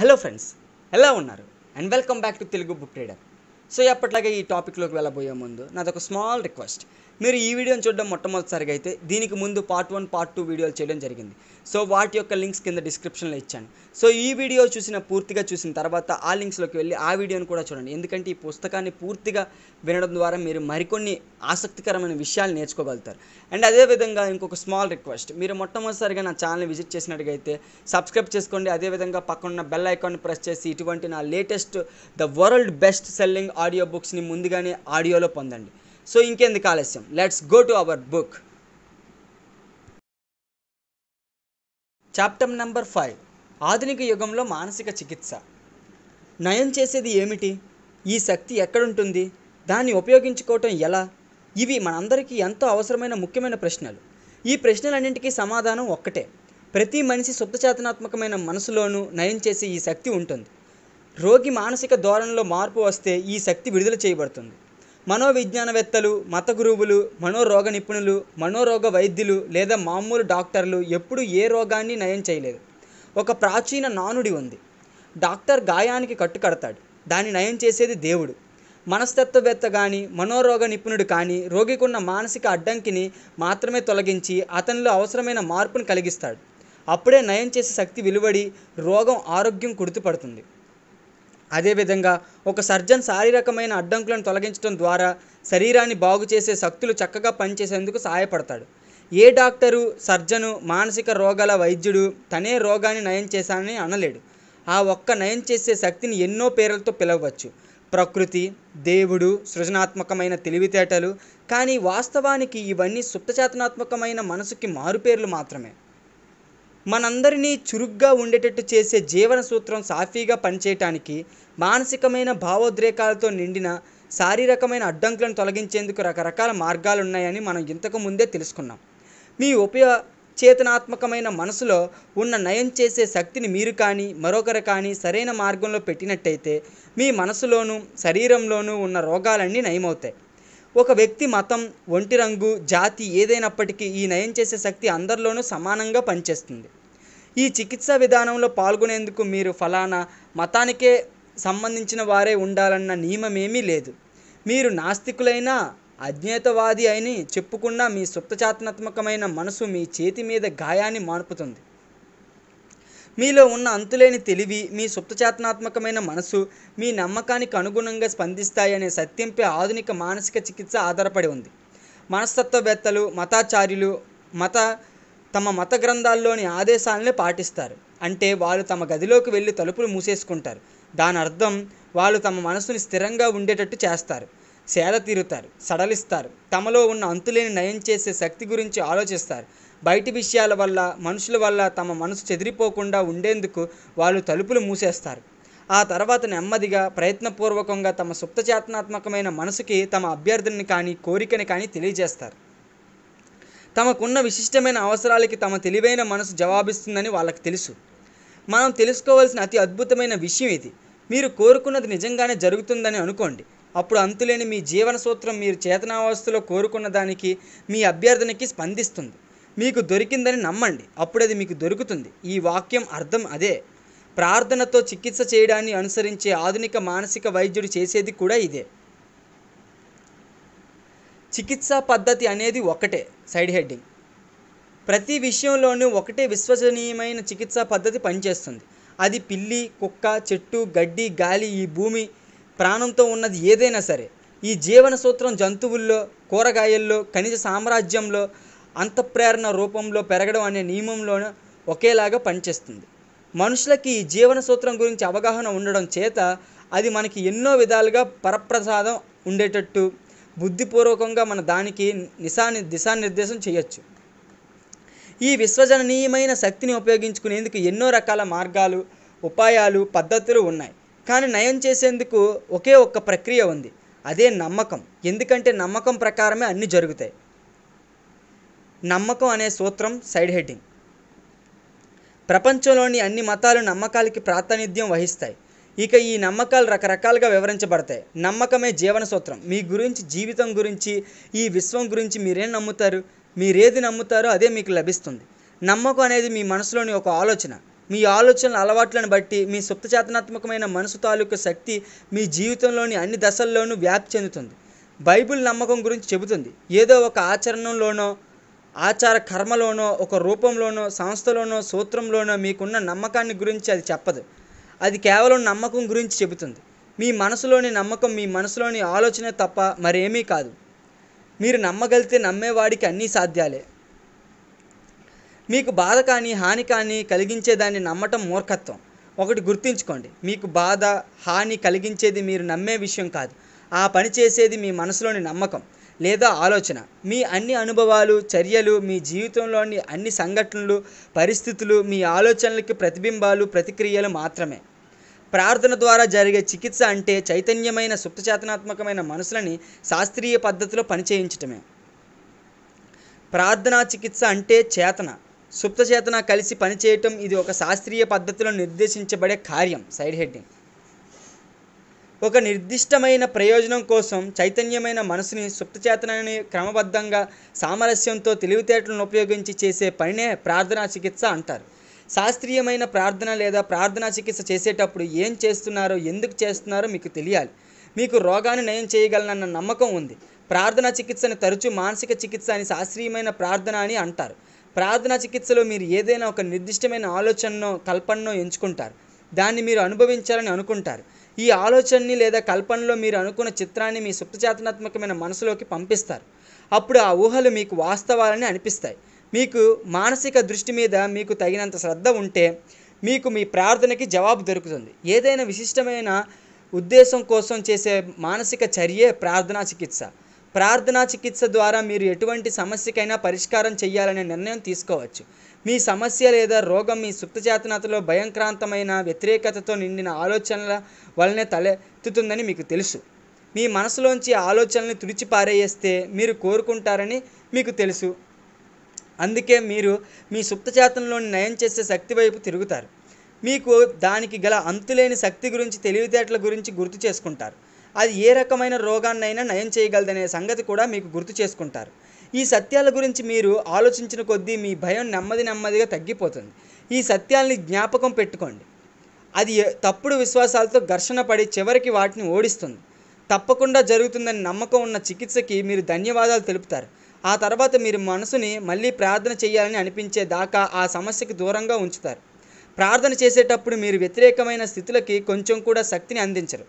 hello friends ఎలా ఉన్నారు and welcome back to Telugu book reader so ఎప్పట్లాగే ఈ టాపిక్లోకి వెళ్ళబోయే ముందు నాదొక స్మాల్ రిక్వెస్ట్ మీరు ఈ వీడియోని చూడడం మొట్టమొదటిసారిగా అయితే దీనికి ముందు పార్ట్ వన్ పార్ట్ టూ వీడియోలు చేయడం జరిగింది సో వాటి యొక్క లింక్స్ కింద డిస్క్రిప్షన్లో ఇచ్చాను సో ఈ వీడియో చూసిన పూర్తిగా చూసిన తర్వాత ఆ లింక్స్లోకి వెళ్ళి ఆ వీడియోని కూడా చూడండి ఎందుకంటే ఈ పుస్తకాన్ని పూర్తిగా వినడం ద్వారా మీరు మరికొన్ని ఆసక్తికరమైన విషయాలు నేర్చుకోగలుగుతారు అండ్ అదేవిధంగా ఇంకొక స్మాల్ రిక్వెస్ట్ మీరు మొట్టమొదటిసారిగా నా ఛానల్ని విజిట్ చేసినట్టుగైతే సబ్స్క్రైబ్ చేసుకోండి అదేవిధంగా పక్కనున్న బెల్ ఐకాన్ ప్రెస్ చేసి ఇటువంటి నా latest the world best selling audio బుక్స్ని ముందుగానే ఆడియోలో పొందండి సో ఇంకెందుకు ఆలస్యం let's go to our book chapter number five ఆధునిక యుగంలో మానసిక చికిత్స నయం చేసేది ఏమిటి ఈ శక్తి ఎక్కడుంటుంది దాన్ని ఉపయోగించుకోవటం ఎలా ఇవి మనందరికీ ఎంతో అవసరమైన ముఖ్యమైన ప్రశ్నలు ఈ ప్రశ్నలన్నింటికీ సమాధానం ఒక్కటే ప్రతి మనిషి సుప్తచేతనాత్మకమైన మనసులోనూ నయం చేసే ఈ శక్తి ఉంటుంది రోగి మానసిక ధోరణిలో మార్పు వస్తే ఈ శక్తి విడుదల చేయబడుతుంది మనోవిజ్ఞానవేత్తలు మత గురువులు మనోరోగ నిపుణులు మనోరోగ వైద్యులు లేదా మామూలు డాక్టర్లు ఎప్పుడూ ఏ రోగాన్ని నయం చేయలేదు ఒక ప్రాచీన నానుడి ఉంది డాక్టర్ గాయానికి కట్టుకడతాడు దాన్ని నయం చేసేది దేవుడు మనస్తత్వవేత్త కానీ మనోరోగ నిపుణుడు కానీ రోగికున్న మానసిక అడ్డంకిని మాత్రమే తొలగించి అతనిలో అవసరమైన మార్పును కలిగిస్తాడు అప్పుడే నయం చేసే శక్తి విలువడి రోగం ఆరోగ్యం కుడుతుపడుతుంది అదేవిధంగా ఒక సర్జన్ శారీరకమైన అడ్డంకులను తొలగించడం ద్వారా శరీరాన్ని బాగు చేసే శక్తులు చక్కగా పనిచేసేందుకు సహాయపడతాడు ఏ డాక్టరు సర్జను మానసిక రోగాల వైద్యుడు తనే రోగాన్ని నయం చేశానని అనలేడు ఆ ఒక్క నయం చేసే శక్తిని ఎన్నో పేర్లతో పిలవచ్చు ప్రకృతి దేవుడు సృజనాత్మకమైన తెలివితేటలు కానీ వాస్తవానికి ఇవన్నీ సుప్తచేతనాత్మకమైన మనసుకి మారుపేర్లు మాత్రమే మనందరినీ చురుగ్గా ఉండేటట్టు చేసే జీవన సూత్రం సాఫీగా పనిచేయటానికి మానసికమైన భావోద్రేకాలతో నిండిన శారీరకమైన అడ్డంకులను తొలగించేందుకు రకరకాల మార్గాలు ఉన్నాయని మనం ఇంతకు ముందే తెలుసుకున్నాం మీ ఉపయో చేతనాత్మకమైన మనసులో ఉన్న నయం చేసే శక్తిని మీరు కానీ మరొకరు కానీ సరైన మార్గంలో పెట్టినట్టయితే మీ మనసులోనూ శరీరంలోనూ ఉన్న రోగాలన్నీ నయమవుతాయి ఒక వ్యక్తి మతం ఒంటి రంగు జాతి ఏదైనప్పటికీ ఈ నయం చేసే శక్తి అందరిలోనూ సమానంగా పనిచేస్తుంది ఈ చికిత్స విధానంలో పాల్గొనేందుకు మీరు ఫలానా మతానికే సంబంధించిన వారే ఉండాలన్న నియమమేమీ లేదు మీరు నాస్తికులైనా అజ్ఞేతవాది అని చెప్పుకున్న మీ సుప్తచాతనాత్మకమైన మనసు మీ చేతి మీద గాయాన్ని మానుపుతుంది మీలో ఉన్న అంతులేని తెలివి మీ సుప్తచేతనాత్మకమైన మనసు మీ నమ్మకానికి అనుగుణంగా స్పందిస్తాయనే సత్యంపై ఆధునిక మానసిక చికిత్స ఆధారపడి ఉంది మనస్తత్వవేత్తలు మతాచార్యులు మత తమ మత గ్రంథాల్లోని ఆదేశాలనే పాటిస్తారు అంటే వారు తమ గదిలోకి వెళ్ళి తలుపులు మూసేసుకుంటారు దాని అర్థం వాళ్ళు తమ మనసుని స్థిరంగా ఉండేటట్టు చేస్తారు సేద తీరుతారు సడలిస్తారు తమలో ఉన్న అంతులేని నయం చేసే శక్తి గురించి ఆలోచిస్తారు బయటి విషయాల వల్ల మనుషుల వల్ల తమ మనసు చెదిరిపోకుండా ఉండేందుకు వాళ్ళు తలుపులు మూసేస్తారు ఆ తర్వాత నెమ్మదిగా ప్రయత్నపూర్వకంగా తమ సుప్తచేతనాత్మకమైన మనసుకి తమ అభ్యర్థిని కానీ కోరికని కానీ తెలియజేస్తారు తమకున్న విశిష్టమైన అవసరాలకి తమ తెలివైన మనసు జవాబిస్తుందని వాళ్ళకి తెలుసు మనం తెలుసుకోవాల్సిన అతి అద్భుతమైన విషయం ఇది మీరు కోరుకున్నది నిజంగానే జరుగుతుందని అనుకోండి అప్పుడు అంతులేని మీ జీవన సూత్రం మీరు చేతనావస్థలో కోరుకున్న దానికి మీ అభ్యర్థనకి స్పందిస్తుంది మీకు దొరికిందని నమ్మండి అప్పుడు అది మీకు దొరుకుతుంది ఈ వాక్యం అర్థం అదే ప్రార్థనతో చికిత్స చేయడాన్ని అనుసరించే ఆధునిక మానసిక వైద్యుడు చేసేది కూడా ఇదే చికిత్సా పద్ధతి అనేది ఒకటే సైడ్ హెడ్డింగ్ ప్రతి విషయంలోనూ ఒకటే విశ్వసనీయమైన చికిత్సా పద్ధతి పనిచేస్తుంది అది పిల్లి కుక్క చెట్టు గడ్డి గాలి ఈ భూమి ప్రాణంతో ఉన్నది ఏదైనా సరే ఈ జీవన సూత్రం జంతువుల్లో కూరగాయల్లో ఖనిజ సామ్రాజ్యంలో అంతఃప్రేరణ రూపంలో పెరగడం అనే నియమంలోనూ ఒకేలాగా పనిచేస్తుంది మనుషులకి ఈ జీవన సూత్రం గురించి అవగాహన ఉండడం చేత అది మనకి ఎన్నో విధాలుగా పరప్రసాదం ఉండేటట్టు బుద్ధిపూర్వకంగా మన దానికి నిశాని దిశానిర్దేశం చేయొచ్చు ఈ విశ్వజననీయమైన శక్తిని ఉపయోగించుకునేందుకు ఎన్నో రకాల మార్గాలు ఉపాయాలు పద్ధతులు ఉన్నాయి కానీ నయం చేసేందుకు ఒకే ఒక్క ప్రక్రియ ఉంది అదే నమ్మకం ఎందుకంటే నమ్మకం ప్రకారమే అన్నీ జరుగుతాయి నమ్మకం అనే సూత్రం సైడ్ హెడ్డింగ్ ప్రపంచంలోని అన్ని మతాలు నమ్మకాలకి ప్రాతినిధ్యం వహిస్తాయి ఇక ఈ నమ్మకాలు రకరకాలుగా వివరించబడతాయి నమ్మకమే జీవన సూత్రం మీ గురించి జీవితం గురించి ఈ విశ్వం గురించి మీరేం నమ్ముతారు మీరేది నమ్ముతారో అదే మీకు లభిస్తుంది నమ్మకం అనేది మీ మనసులోని ఒక ఆలోచన మీ ఆలోచనల అలవాట్లను బట్టి మీ సుప్తచేతనాత్మకమైన మనసు తాలూకు శక్తి మీ జీవితంలోని అన్ని దశల్లోనూ వ్యాప్తి చెందుతుంది బైబిల్ నమ్మకం గురించి చెబుతుంది ఏదో ఒక ఆచరణలోనో ఆచార కర్మలోనో ఒక రూపంలోనో సంస్థలోనో సూత్రంలోనో మీకున్న నమ్మకాన్ని గురించి అది చెప్పదు అది కేవలం నమ్మకం గురించి చెబుతుంది మీ మనసులోని నమ్మకం మీ మనసులోని ఆలోచన తప్ప మరేమీ కాదు మీరు నమ్మగలిగితే నమ్మేవాడికి అన్నీ సాధ్యాలే మీకు బాధ కానీ హాని కానీ కలిగించేదాన్ని నమ్మటం మూర్ఖత్వం ఒకటి గుర్తుంచుకోండి మీకు బాధ హాని కలిగించేది మీరు నమ్మే విషయం కాదు ఆ పని చేసేది మీ మనసులోని నమ్మకం లేదా ఆలోచన మీ అన్ని అనుభవాలు చర్యలు మీ జీవితంలోని అన్ని సంఘటనలు పరిస్థితులు మీ ఆలోచనలకి ప్రతిబింబాలు ప్రతిక్రియలు మాత్రమే ప్రార్థన ద్వారా జరిగే చికిత్స అంటే చైతన్యమైన సుప్తచేతనాత్మకమైన మనసులని శాస్త్రీయ పద్ధతిలో పనిచేయించటమే ప్రార్థనా చికిత్స అంటే చేతన సుప్తచేతన కలిసి పనిచేయటం ఇది ఒక శాస్త్రీయ పద్ధతిలో నిర్దేశించబడే కార్యం సైడ్ హెడ్డింగ్ ఒక నిర్దిష్టమైన ప్రయోజనం కోసం చైతన్యమైన మనసుని సుప్తచేతనాన్ని క్రమబద్ధంగా సామరస్యంతో తెలివితేటలను ఉపయోగించి చేసే పనినే ప్రార్థనా చికిత్స అంటారు శాస్త్రీయమైన ప్రార్థన లేదా ప్రార్థనా చికిత్స చేసేటప్పుడు ఏం చేస్తున్నారో ఎందుకు చేస్తున్నారో మీకు తెలియాలి మీకు రోగాన్ని నయం చేయగలనన్న నమ్మకం ఉంది ప్రార్థనా చికిత్సను తరచూ మానసిక చికిత్స అని శాస్త్రీయమైన ప్రార్థన అని అంటారు ప్రార్థనా చికిత్సలో మీరు ఏదైనా ఒక నిర్దిష్టమైన ఆలోచనను కల్పనను ఎంచుకుంటారు దాన్ని మీరు అనుభవించాలని అనుకుంటారు ఈ ఆలోచనని లేదా కల్పనలో మీరు అనుకున్న చిత్రాన్ని మీ సుప్తచేతనాత్మకమైన మనసులోకి పంపిస్తారు అప్పుడు ఆ ఊహలు మీకు వాస్తవాలని అనిపిస్తాయి మీకు మానసిక దృష్టి మీద మీకు తగినంత శ్రద్ధ ఉంటే మీకు మీ ప్రార్థనకి జవాబు దొరుకుతుంది ఏదైనా విశిష్టమైన ఉద్దేశం కోసం చేసే మానసిక చర్యే ప్రార్థనా చికిత్స ప్రార్థనా చికిత్స ద్వారా మీరు ఎటువంటి సమస్యకైనా పరిష్కారం చేయాలనే నిర్ణయం తీసుకోవచ్చు మీ సమస్య లేదా రోగం మీ సుప్తచేతనతలో భయంక్రాంతమైన వ్యతిరేకతతో నిండిన ఆలోచనల వలనే తలెత్తుతుందని మీకు తెలుసు మీ మనసులోంచి ఆలోచనల్ని తుడిచి మీరు కోరుకుంటారని మీకు తెలుసు అందుకే మీరు మీ సుప్తచేతనలోని నయం చేసే శక్తి వైపు తిరుగుతారు మీకు దానికి గల అంతులేని శక్తి గురించి తెలివితేటల గురించి గుర్తు చేసుకుంటారు అది ఏ రకమైన రోగాన్నైనా నయం చేయగలదనే సంగతి కూడా మీకు గుర్తు చేసుకుంటారు ఈ సత్యాల గురించి మీరు ఆలోచించిన కొద్దీ మీ భయం నెమ్మది నెమ్మదిగా తగ్గిపోతుంది ఈ సత్యాల్ని జ్ఞాపకం పెట్టుకోండి అది తప్పుడు విశ్వాసాలతో ఘర్షణ పడి చివరికి వాటిని ఓడిస్తుంది తప్పకుండా జరుగుతుందని నమ్మకం ఉన్న చికిత్సకి మీరు ధన్యవాదాలు తెలుపుతారు ఆ తర్వాత మీరు మనసుని మళ్ళీ ప్రార్థన చేయాలని అనిపించే దాకా ఆ సమస్యకి దూరంగా ఉంచుతారు ప్రార్థన చేసేటప్పుడు మీరు వ్యతిరేకమైన స్థితులకి కొంచెం కూడా శక్తిని అందించరు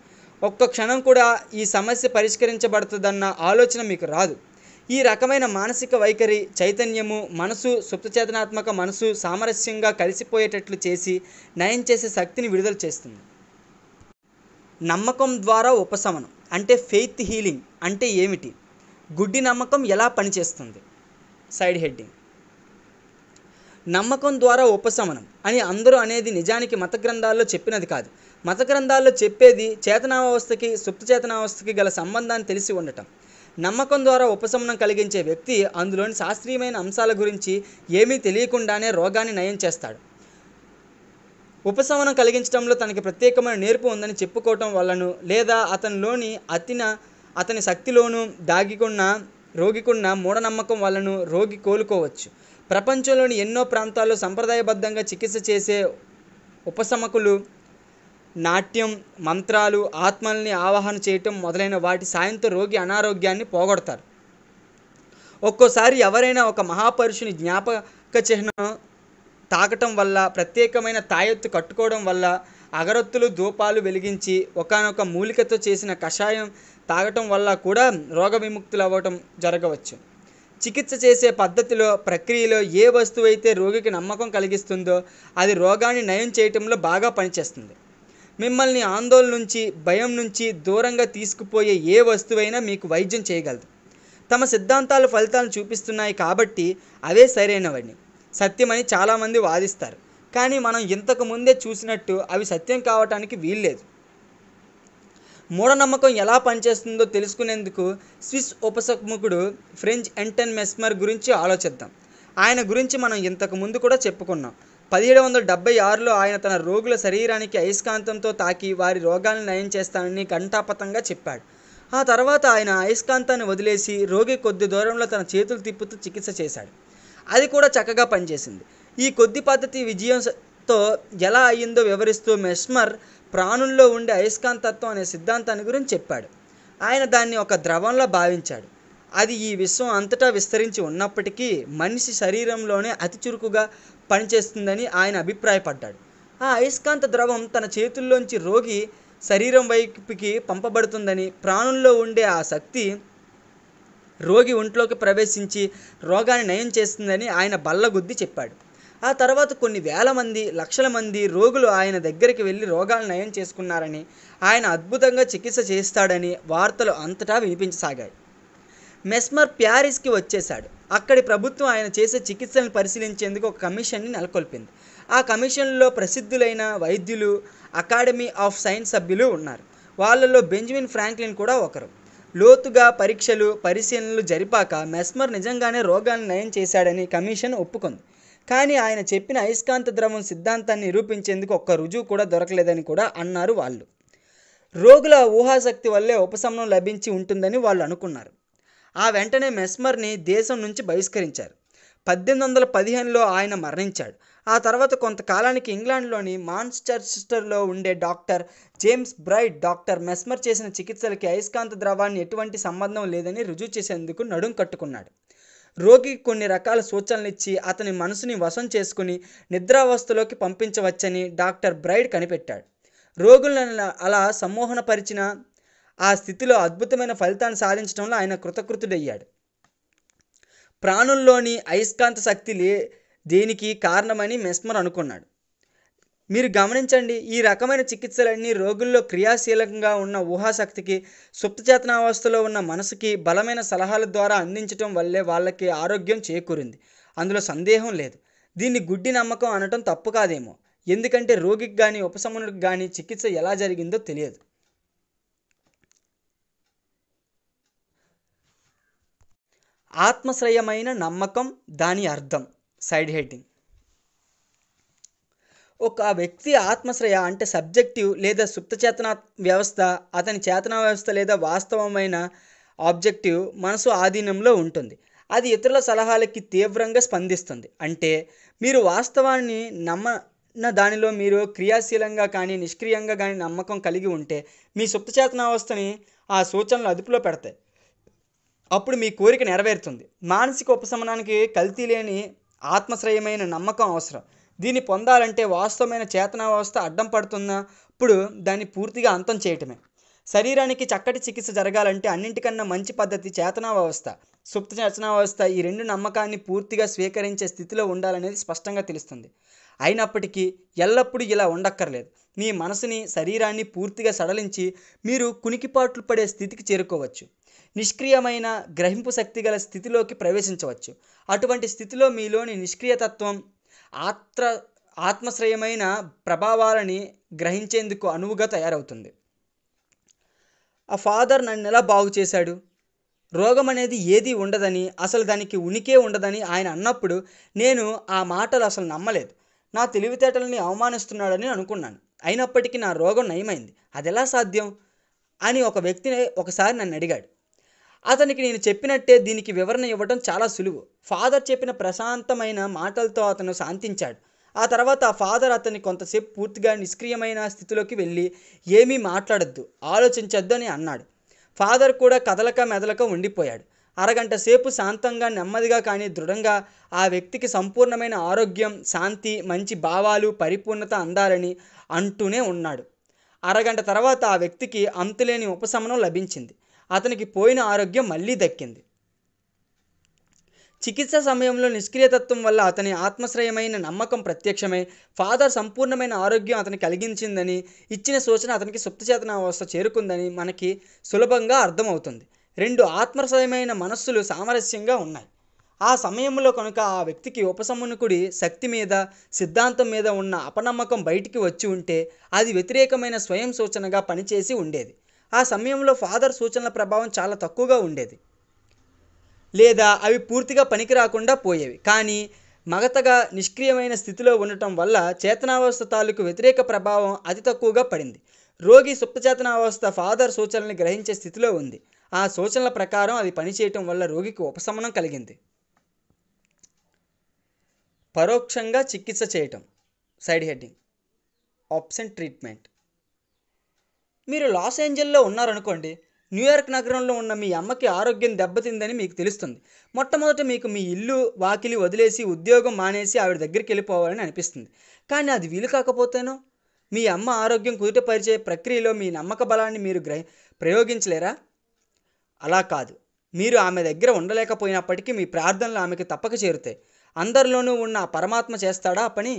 ఒక్క క్షణం కూడా ఈ సమస్య పరిష్కరించబడుతుందన్న ఆలోచన మీకు రాదు ఈ రకమైన మానసిక వైఖరి చైతన్యము మనసు సుప్తచేతనాత్మక మనసు సామరస్యంగా కలిసిపోయేటట్లు చేసి నయం చేసే శక్తిని విడుదల చేస్తుంది నమ్మకం ద్వారా ఉపశమనం అంటే ఫెయిత్ హీలింగ్ అంటే ఏమిటి గుడ్డి నమ్మకం ఎలా పనిచేస్తుంది సైడ్ హెడ్డింగ్ నమ్మకం ద్వారా ఉపశమనం అని అందరూ అనేది నిజానికి మత గ్రంథాల్లో చెప్పినది కాదు మత గ్రంథాల్లో చెప్పేది చేతనావస్థకి సుప్తచేతనావస్థకి గల సంబంధాన్ని తెలిసి ఉండటం నమ్మకం ద్వారా ఉపశమనం కలిగించే వ్యక్తి అందులోని శాస్త్రీయమైన అంశాల గురించి ఏమీ తెలియకుండానే రోగాన్ని నయం చేస్తాడు ఉపశమనం కలిగించడంలో తనకి ప్రత్యేకమైన నేర్పు ఉందని చెప్పుకోవటం వలన లేదా అతనిలోని అతిన అతని శక్తిలోనూ దాగికున్న రోగికున్న మూఢనమ్మకం వలన రోగి కోలుకోవచ్చు ప్రపంచంలోని ఎన్నో ప్రాంతాల్లో సంప్రదాయబద్ధంగా చికిత్స చేసే ఉపశమకులు నాట్యం మంత్రాలు ఆత్మల్ని ఆవాహన చేయటం మొదలైన వాటి సాయంతో రోగి అనారోగ్యాన్ని పోగొడతారు ఒక్కోసారి ఎవరైనా ఒక మహాపరుషుని జ్ఞాపక చిహ్నం తాకటం వల్ల ప్రత్యేకమైన తాయెత్తు కట్టుకోవడం వల్ల అగరొత్తులు దూపాలు వెలిగించి ఒకనొక మూలికతో చేసిన కషాయం తాగటం వల్ల కూడా రోగ విముక్తులు అవ్వటం జరగవచ్చు చికిత్స చేసే పద్ధతిలో ప్రక్రియలో ఏ వస్తువు అయితే రోగికి నమ్మకం కలిగిస్తుందో అది రోగాన్ని నయం చేయటంలో బాగా పనిచేస్తుంది మిమ్మల్ని ఆందోళన నుంచి భయం నుంచి దూరంగా తీసుకుపోయే ఏ వస్తువైనా మీకు వైద్యం చేయగలదు తమ సిద్ధాంతాల ఫలితాలను చూపిస్తున్నాయి కాబట్టి అవే సరైనవని సత్యమని చాలామంది వాదిస్తారు కానీ మనం ఇంతకు ముందే చూసినట్టు అవి సత్యం కావటానికి వీల్లేదు మూఢనమ్మకం ఎలా పనిచేస్తుందో తెలుసుకునేందుకు స్విస్ ఉపశముఖుడు ఫ్రెంచ్ ఎంటన్ మెస్మర్ గురించి ఆలోచిద్దాం ఆయన గురించి మనం ఇంతకు ముందు కూడా చెప్పుకున్నాం పదిహేడు వందల డెబ్బై ఆరులో ఆయన తన రోగుల శరీరానికి అయస్కాంతంతో తాకి వారి రోగాలను నయం చేస్తానని కంఠాపతంగా చెప్పాడు ఆ తర్వాత ఆయన అయస్కాంతాన్ని వదిలేసి రోగి కొద్ది దూరంలో తన చేతులు తిప్పుతూ చికిత్స చేశాడు అది కూడా చక్కగా పనిచేసింది ఈ కొద్ది పద్ధతి విజయంతో ఎలా అయ్యిందో వివరిస్తూ మెస్మర్ ప్రాణుల్లో ఉండే అయస్కాంతత్వం అనే సిద్ధాంతాన్ని గురించి చెప్పాడు ఆయన దాన్ని ఒక ద్రవంలో భావించాడు అది ఈ విశ్వం అంతటా విస్తరించి ఉన్నప్పటికీ మనిషి శరీరంలోనే అతి చురుకుగా పనిచేస్తుందని ఆయన అభిప్రాయపడ్డాడు ఆ అయస్కాంత ద్రవం తన చేతుల్లోంచి రోగి శరీరం వైపుకి పంపబడుతుందని ప్రాణుల్లో ఉండే ఆ శక్తి రోగి ఒంట్లోకి ప్రవేశించి రోగాన్ని నయం చేస్తుందని ఆయన బల్లగుద్ది చెప్పాడు ఆ తర్వాత కొన్ని వేల మంది లక్షల మంది రోగులు ఆయన దగ్గరికి వెళ్ళి రోగాలు నయం చేసుకున్నారని ఆయన అద్భుతంగా చికిత్స చేస్తాడని వార్తలు అంతటా వినిపించసాగాయి మెస్మర్ ప్యారిస్కి వచ్చేశాడు అక్కడి ప్రభుత్వం ఆయన చేసే చికిత్సలను పరిశీలించేందుకు ఒక కమిషన్ని నెలకొల్పింది ఆ కమిషన్లో ప్రసిద్ధులైన వైద్యులు అకాడమీ ఆఫ్ సైన్స్ సభ్యులు ఉన్నారు వాళ్ళలో బెంజమిన్ ఫ్రాంక్లిన్ కూడా ఒకరు లోతుగా పరీక్షలు పరిశీలనలు జరిపాక మెస్మర్ నిజంగానే రోగాన్ని నయం చేశాడని కమిషన్ ఒప్పుకుంది కానీ ఆయన చెప్పిన అయస్కాంత ద్రవం సిద్ధాంతాన్ని నిరూపించేందుకు ఒక్క రుజువు కూడా దొరకలేదని కూడా అన్నారు వాళ్ళు రోగుల ఊహాశక్తి వల్లే ఉపశమనం లభించి ఉంటుందని వాళ్ళు అనుకున్నారు ఆ వెంటనే మెస్మర్ని దేశం నుంచి బహిష్కరించారు పద్దెనిమిది వందల పదిహేనులో ఆయన మరణించాడు ఆ తర్వాత కొంతకాలానికి ఇంగ్లాండ్లోని మాన్స్టర్స్టర్లో ఉండే doctor James Bright doctor Mesmer చేసిన చికిత్సలకి అయస్కాంత ద్రవాన్ని ఎటువంటి సంబంధం లేదని రుజువు చేసేందుకు నడుం కట్టుకున్నాడు రోగికి కొన్ని రకాల సూచనలు ఇచ్చి అతని మనసుని వశం చేసుకుని నిద్రావస్థలోకి పంపించవచ్చని డాక్టర్ బ్రైడ్ కనిపెట్టాడు రోగులను అలా సమ్మోహనపరిచిన ఆ స్థితిలో అద్భుతమైన ఫలితాన్ని సాధించడంలో ఆయన కృతకృతుడయ్యాడు ప్రాణుల్లోని అయస్కాంత శక్తి లే దేనికి కారణమని మెస్మర్ అనుకున్నాడు మీరు గమనించండి ఈ రకమైన చికిత్సలన్నీ రోగుల్లో క్రియాశీలంగా ఉన్న ఊహాశక్తికి సుప్తచేతనావస్థలో ఉన్న మనసుకి బలమైన సలహాల ద్వారా అందించడం వల్లే వాళ్ళకి ఆరోగ్యం చేకూరింది అందులో సందేహం లేదు దీన్ని గుడ్డి నమ్మకం అనటం తప్పు కాదేమో ఎందుకంటే రోగికి కానీ ఉపశమనుడికి కానీ చికిత్స ఎలా జరిగిందో తెలియదు ఆత్మశ్రయమైన నమ్మకం దాని అర్థం సైడ్ హెడ్డింగ్ ఒక వ్యక్తి ఆత్మశ్రయ అంటే సబ్జెక్టివ్ లేదా సుప్తచేతన వ్యవస్థ అతని చేతన వ్యవస్థ లేదా వాస్తవమైన ఆబ్జెక్టివ్ మనసు ఆధీనంలో ఉంటుంది అది ఇతరుల సలహాలకి తీవ్రంగా స్పందిస్తుంది అంటే మీరు వాస్తవాన్ని నమ్మ దానిలో మీరు క్రియాశీలంగా కానీ నిష్క్రియంగా కానీ నమ్మకం కలిగి ఉంటే మీ సుప్తచేతన అవస్థని ఆ సూచనలు అదుపులో పెడతాయి అప్పుడు మీ కోరిక నెరవేరుతుంది మానసిక ఉపశమనానికి కల్తీ లేని ఆత్మశ్రయమైన నమ్మకం అవసరం దీన్ని పొందాలంటే వాస్తవమైన చేతన వ్యవస్థ అడ్డం ఇప్పుడు దాన్ని పూర్తిగా అంతం చేయటమే శరీరానికి చక్కటి చికిత్స జరగాలంటే అన్నింటికన్నా మంచి పద్ధతి చేతనా వ్యవస్థ సుప్త చేతనా వ్యవస్థ ఈ రెండు నమ్మకాన్ని పూర్తిగా స్వీకరించే స్థితిలో ఉండాలనేది స్పష్టంగా తెలుస్తుంది అయినప్పటికీ ఎల్లప్పుడూ ఇలా ఉండక్కర్లేదు మీ మనసుని శరీరాన్ని పూర్తిగా సడలించి మీరు కునికిపాట్లు పడే స్థితికి చేరుకోవచ్చు నిష్క్రియమైన గ్రహింపు శక్తి గల స్థితిలోకి ప్రవేశించవచ్చు అటువంటి స్థితిలో మీలోని నిష్క్రియతత్వం ఆత్ర ఆత్మశ్రయమైన ప్రభావాలని గ్రహించేందుకు అనువుగా తయారవుతుంది ఆ ఫాదర్ నన్ను ఎలా బాగు చేశాడు రోగం అనేది ఏది ఉండదని అసలు దానికి ఉనికే ఉండదని ఆయన అన్నప్పుడు నేను ఆ మాటలు అసలు నమ్మలేదు నా తెలివితేటలని అవమానిస్తున్నాడని అనుకున్నాను అయినప్పటికీ నా రోగం నయమైంది అది ఎలా సాధ్యం అని ఒక వ్యక్తిని ఒకసారి నన్ను అడిగాడు అతనికి నేను చెప్పినట్టే దీనికి వివరణ ఇవ్వడం చాలా సులువు ఫాదర్ చెప్పిన ప్రశాంతమైన మాటలతో అతను శాంతించాడు ఆ తర్వాత ఆ ఫాదర్ అతన్ని కొంతసేపు పూర్తిగా నిష్క్రియమైన స్థితిలోకి వెళ్ళి ఏమీ మాట్లాడద్దు ఆలోచించొద్దు అని అన్నాడు ఫాదర్ కూడా కదలక మెదలక ఉండిపోయాడు అరగంట సేపు శాంతంగా నెమ్మదిగా కానీ దృఢంగా ఆ వ్యక్తికి సంపూర్ణమైన ఆరోగ్యం శాంతి మంచి భావాలు పరిపూర్ణత అందాలని అంటూనే ఉన్నాడు అరగంట తర్వాత ఆ వ్యక్తికి అంతులేని ఉపశమనం లభించింది అతనికి పోయిన ఆరోగ్యం మళ్ళీ దక్కింది చికిత్స సమయంలో నిష్క్రియతత్వం వల్ల అతని ఆత్మశ్రయమైన నమ్మకం ప్రత్యక్షమై ఫాదర్ సంపూర్ణమైన ఆరోగ్యం అతని కలిగించిందని ఇచ్చిన సూచన అతనికి సుప్తచేతన అవస్థ చేరుకుందని మనకి సులభంగా అర్థమవుతుంది రెండు ఆత్మశ్రయమైన మనస్సులు సామరస్యంగా ఉన్నాయి ఆ సమయంలో కనుక ఆ వ్యక్తికి ఉపశమనుకుడి శక్తి మీద సిద్ధాంతం మీద ఉన్న అపనమ్మకం బయటికి వచ్చి ఉంటే అది వ్యతిరేకమైన స్వయం సూచనగా పనిచేసి ఉండేది ఆ సమయంలో ఫాదర్ సూచనల ప్రభావం చాలా తక్కువగా ఉండేది లేదా అవి పూర్తిగా పనికి రాకుండా పోయేవి కానీ మగతగా నిష్క్రియమైన స్థితిలో ఉండటం వల్ల చేతనావస్థ తాలూకు వ్యతిరేక ప్రభావం అతి తక్కువగా పడింది రోగి సుప్తచేతనావస్థ ఫాదర్ సూచనల్ని గ్రహించే స్థితిలో ఉంది ఆ సూచనల ప్రకారం అది పనిచేయటం వల్ల రోగికి ఉపశమనం కలిగింది పరోక్షంగా చికిత్స చేయటం సైడ్ హెడ్డింగ్ ఆప్షన్ ట్రీట్మెంట్ మీరు లాస్ ఏంజల్లో ఉన్నారనుకోండి న్యూయార్క్ నగరంలో ఉన్న మీ అమ్మకి ఆరోగ్యం దెబ్బతిందని మీకు తెలుస్తుంది మొట్టమొదట మీకు మీ ఇల్లు వాకిలి వదిలేసి ఉద్యోగం మానేసి ఆవిడ దగ్గరికి వెళ్ళిపోవాలని అనిపిస్తుంది కానీ అది వీలు కాకపోతేనో మీ అమ్మ ఆరోగ్యం కుదుటపరిచే ప్రక్రియలో మీ నమ్మక బలాన్ని మీరు గ్రహ ప్రయోగించలేరా అలా కాదు మీరు ఆమె దగ్గర ఉండలేకపోయినప్పటికీ మీ ప్రార్థనలు ఆమెకి తప్పక చేరుతాయి అందరిలోనూ ఉన్న పరమాత్మ చేస్తాడా పని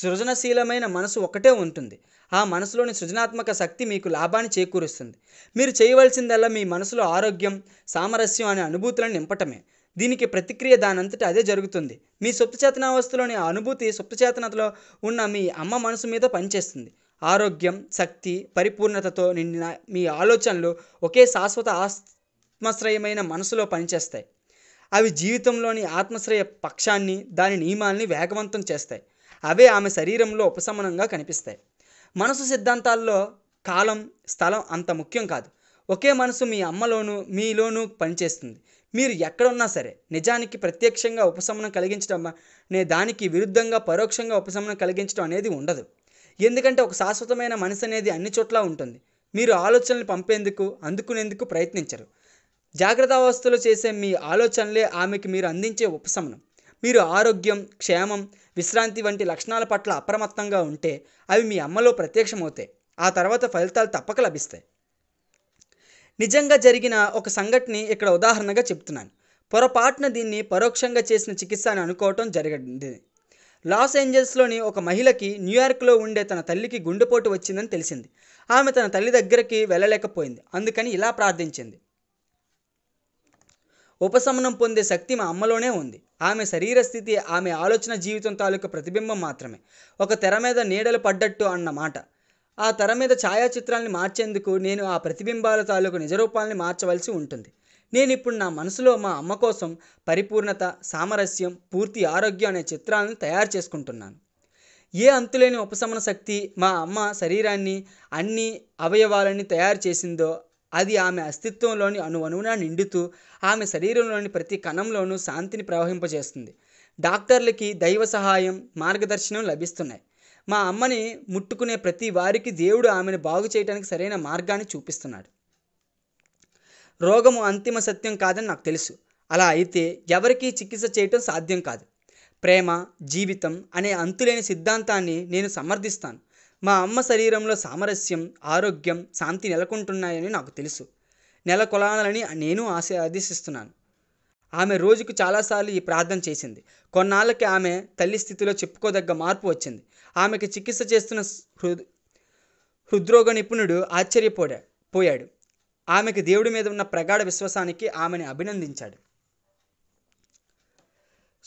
సృజనశీలమైన మనసు ఒకటే ఉంటుంది ఆ మనసులోని సృజనాత్మక శక్తి మీకు లాభాన్ని చేకూరుస్తుంది మీరు చేయవలసిందల్లా మీ మనసులో ఆరోగ్యం సామరస్యం అనే అనుభూతులను నింపటమే దీనికి ప్రతిక్రియ దానంతటి అదే జరుగుతుంది మీ సుప్తచేతనావస్థలోని అనుభూతి సుప్తచేతనతలో ఉన్న మీ అమ్మ మనసు మీద పనిచేస్తుంది ఆరోగ్యం శక్తి పరిపూర్ణతతో నిండిన మీ ఆలోచనలు ఒకే శాశ్వత ఆత్మశ్రయమైన మనసులో పనిచేస్తాయి అవి జీవితంలోని ఆత్మశ్రయ పక్షాన్ని దాని నియమాల్ని వేగవంతం చేస్తాయి అవే ఆమె శరీరంలో ఉపశమనంగా కనిపిస్తాయి మనసు సిద్ధాంతాల్లో కాలం స్థలం అంత ముఖ్యం కాదు ఒకే మనసు మీ అమ్మలోనూ మీలోనూ పనిచేస్తుంది మీరు ఎక్కడున్నా సరే నిజానికి ప్రత్యక్షంగా ఉపశమనం కలిగించడం నే దానికి విరుద్ధంగా పరోక్షంగా ఉపశమనం కలిగించడం అనేది ఉండదు ఎందుకంటే ఒక శాశ్వతమైన మనసు అనేది అన్ని చోట్ల ఉంటుంది మీరు ఆలోచనలు పంపేందుకు అందుకునేందుకు ప్రయత్నించరు జాగ్రత్త అవస్థలో చేసే మీ ఆలోచనలే ఆమెకి మీరు అందించే ఉపశమనం మీరు ఆరోగ్యం క్షేమం విశ్రాంతి వంటి లక్షణాల పట్ల అప్రమత్తంగా ఉంటే అవి మీ అమ్మలో ప్రత్యక్షమవుతాయి ఆ తర్వాత ఫలితాలు తప్పక లభిస్తాయి నిజంగా జరిగిన ఒక సంఘటన ఇక్కడ ఉదాహరణగా చెప్తున్నాను పొరపాటున దీన్ని పరోక్షంగా చేసిన చికిత్స అని అనుకోవటం జరిగింది లాస్ ఏంజల్స్లోని ఒక మహిళకి న్యూయార్క్లో ఉండే తన తల్లికి గుండెపోటు వచ్చిందని తెలిసింది ఆమె తన తల్లి దగ్గరికి వెళ్ళలేకపోయింది అందుకని ఇలా ప్రార్థించింది ఉపశమనం పొందే శక్తి మా అమ్మలోనే ఉంది ఆమె శరీర స్థితి ఆమె ఆలోచన జీవితం తాలూకు ప్రతిబింబం మాత్రమే ఒక తెర మీద నీడలు పడ్డట్టు అన్న మాట ఆ తెర మీద ఛాయాచిత్రాల్ని మార్చేందుకు నేను ఆ ప్రతిబింబాల తాలూకు నిజరూపాలని మార్చవలసి ఉంటుంది నేను ఇప్పుడు నా మనసులో మా అమ్మ కోసం పరిపూర్ణత సామరస్యం పూర్తి ఆరోగ్యం అనే చిత్రాలను తయారు చేసుకుంటున్నాను ఏ అంతులేని ఉపశమన శక్తి మా అమ్మ శరీరాన్ని అన్ని అవయవాలని తయారు చేసిందో అది ఆమె అస్తిత్వంలోని అణువణువున నిండుతూ ఆమె శరీరంలోని ప్రతి కణంలోనూ శాంతిని ప్రవహింపజేస్తుంది డాక్టర్లకి దైవ సహాయం మార్గదర్శనం లభిస్తున్నాయి మా అమ్మని ముట్టుకునే ప్రతి వారికి దేవుడు ఆమెను బాగు చేయడానికి సరైన మార్గాన్ని చూపిస్తున్నాడు రోగము అంతిమ సత్యం కాదని నాకు తెలుసు అలా అయితే ఎవరికీ చికిత్స చేయటం సాధ్యం కాదు ప్రేమ జీవితం అనే అంతులేని సిద్ధాంతాన్ని నేను సమర్థిస్తాను మా అమ్మ శరీరంలో సామరస్యం ఆరోగ్యం శాంతి నెలకొంటున్నాయని నాకు తెలుసు నెలకొలాలని నేను ఆశ ఆదేశిస్తున్నాను ఆమె రోజుకు చాలాసార్లు ఈ ప్రార్థన చేసింది కొన్నాళ్ళకి ఆమె తల్లి స్థితిలో చెప్పుకోదగ్గ మార్పు వచ్చింది ఆమెకి చికిత్స చేస్తున్న హృద్ హృద్రోగ నిపుణుడు ఆశ్చర్యపోడా పోయాడు ఆమెకి దేవుడి మీద ఉన్న ప్రగాఢ విశ్వాసానికి ఆమెని అభినందించాడు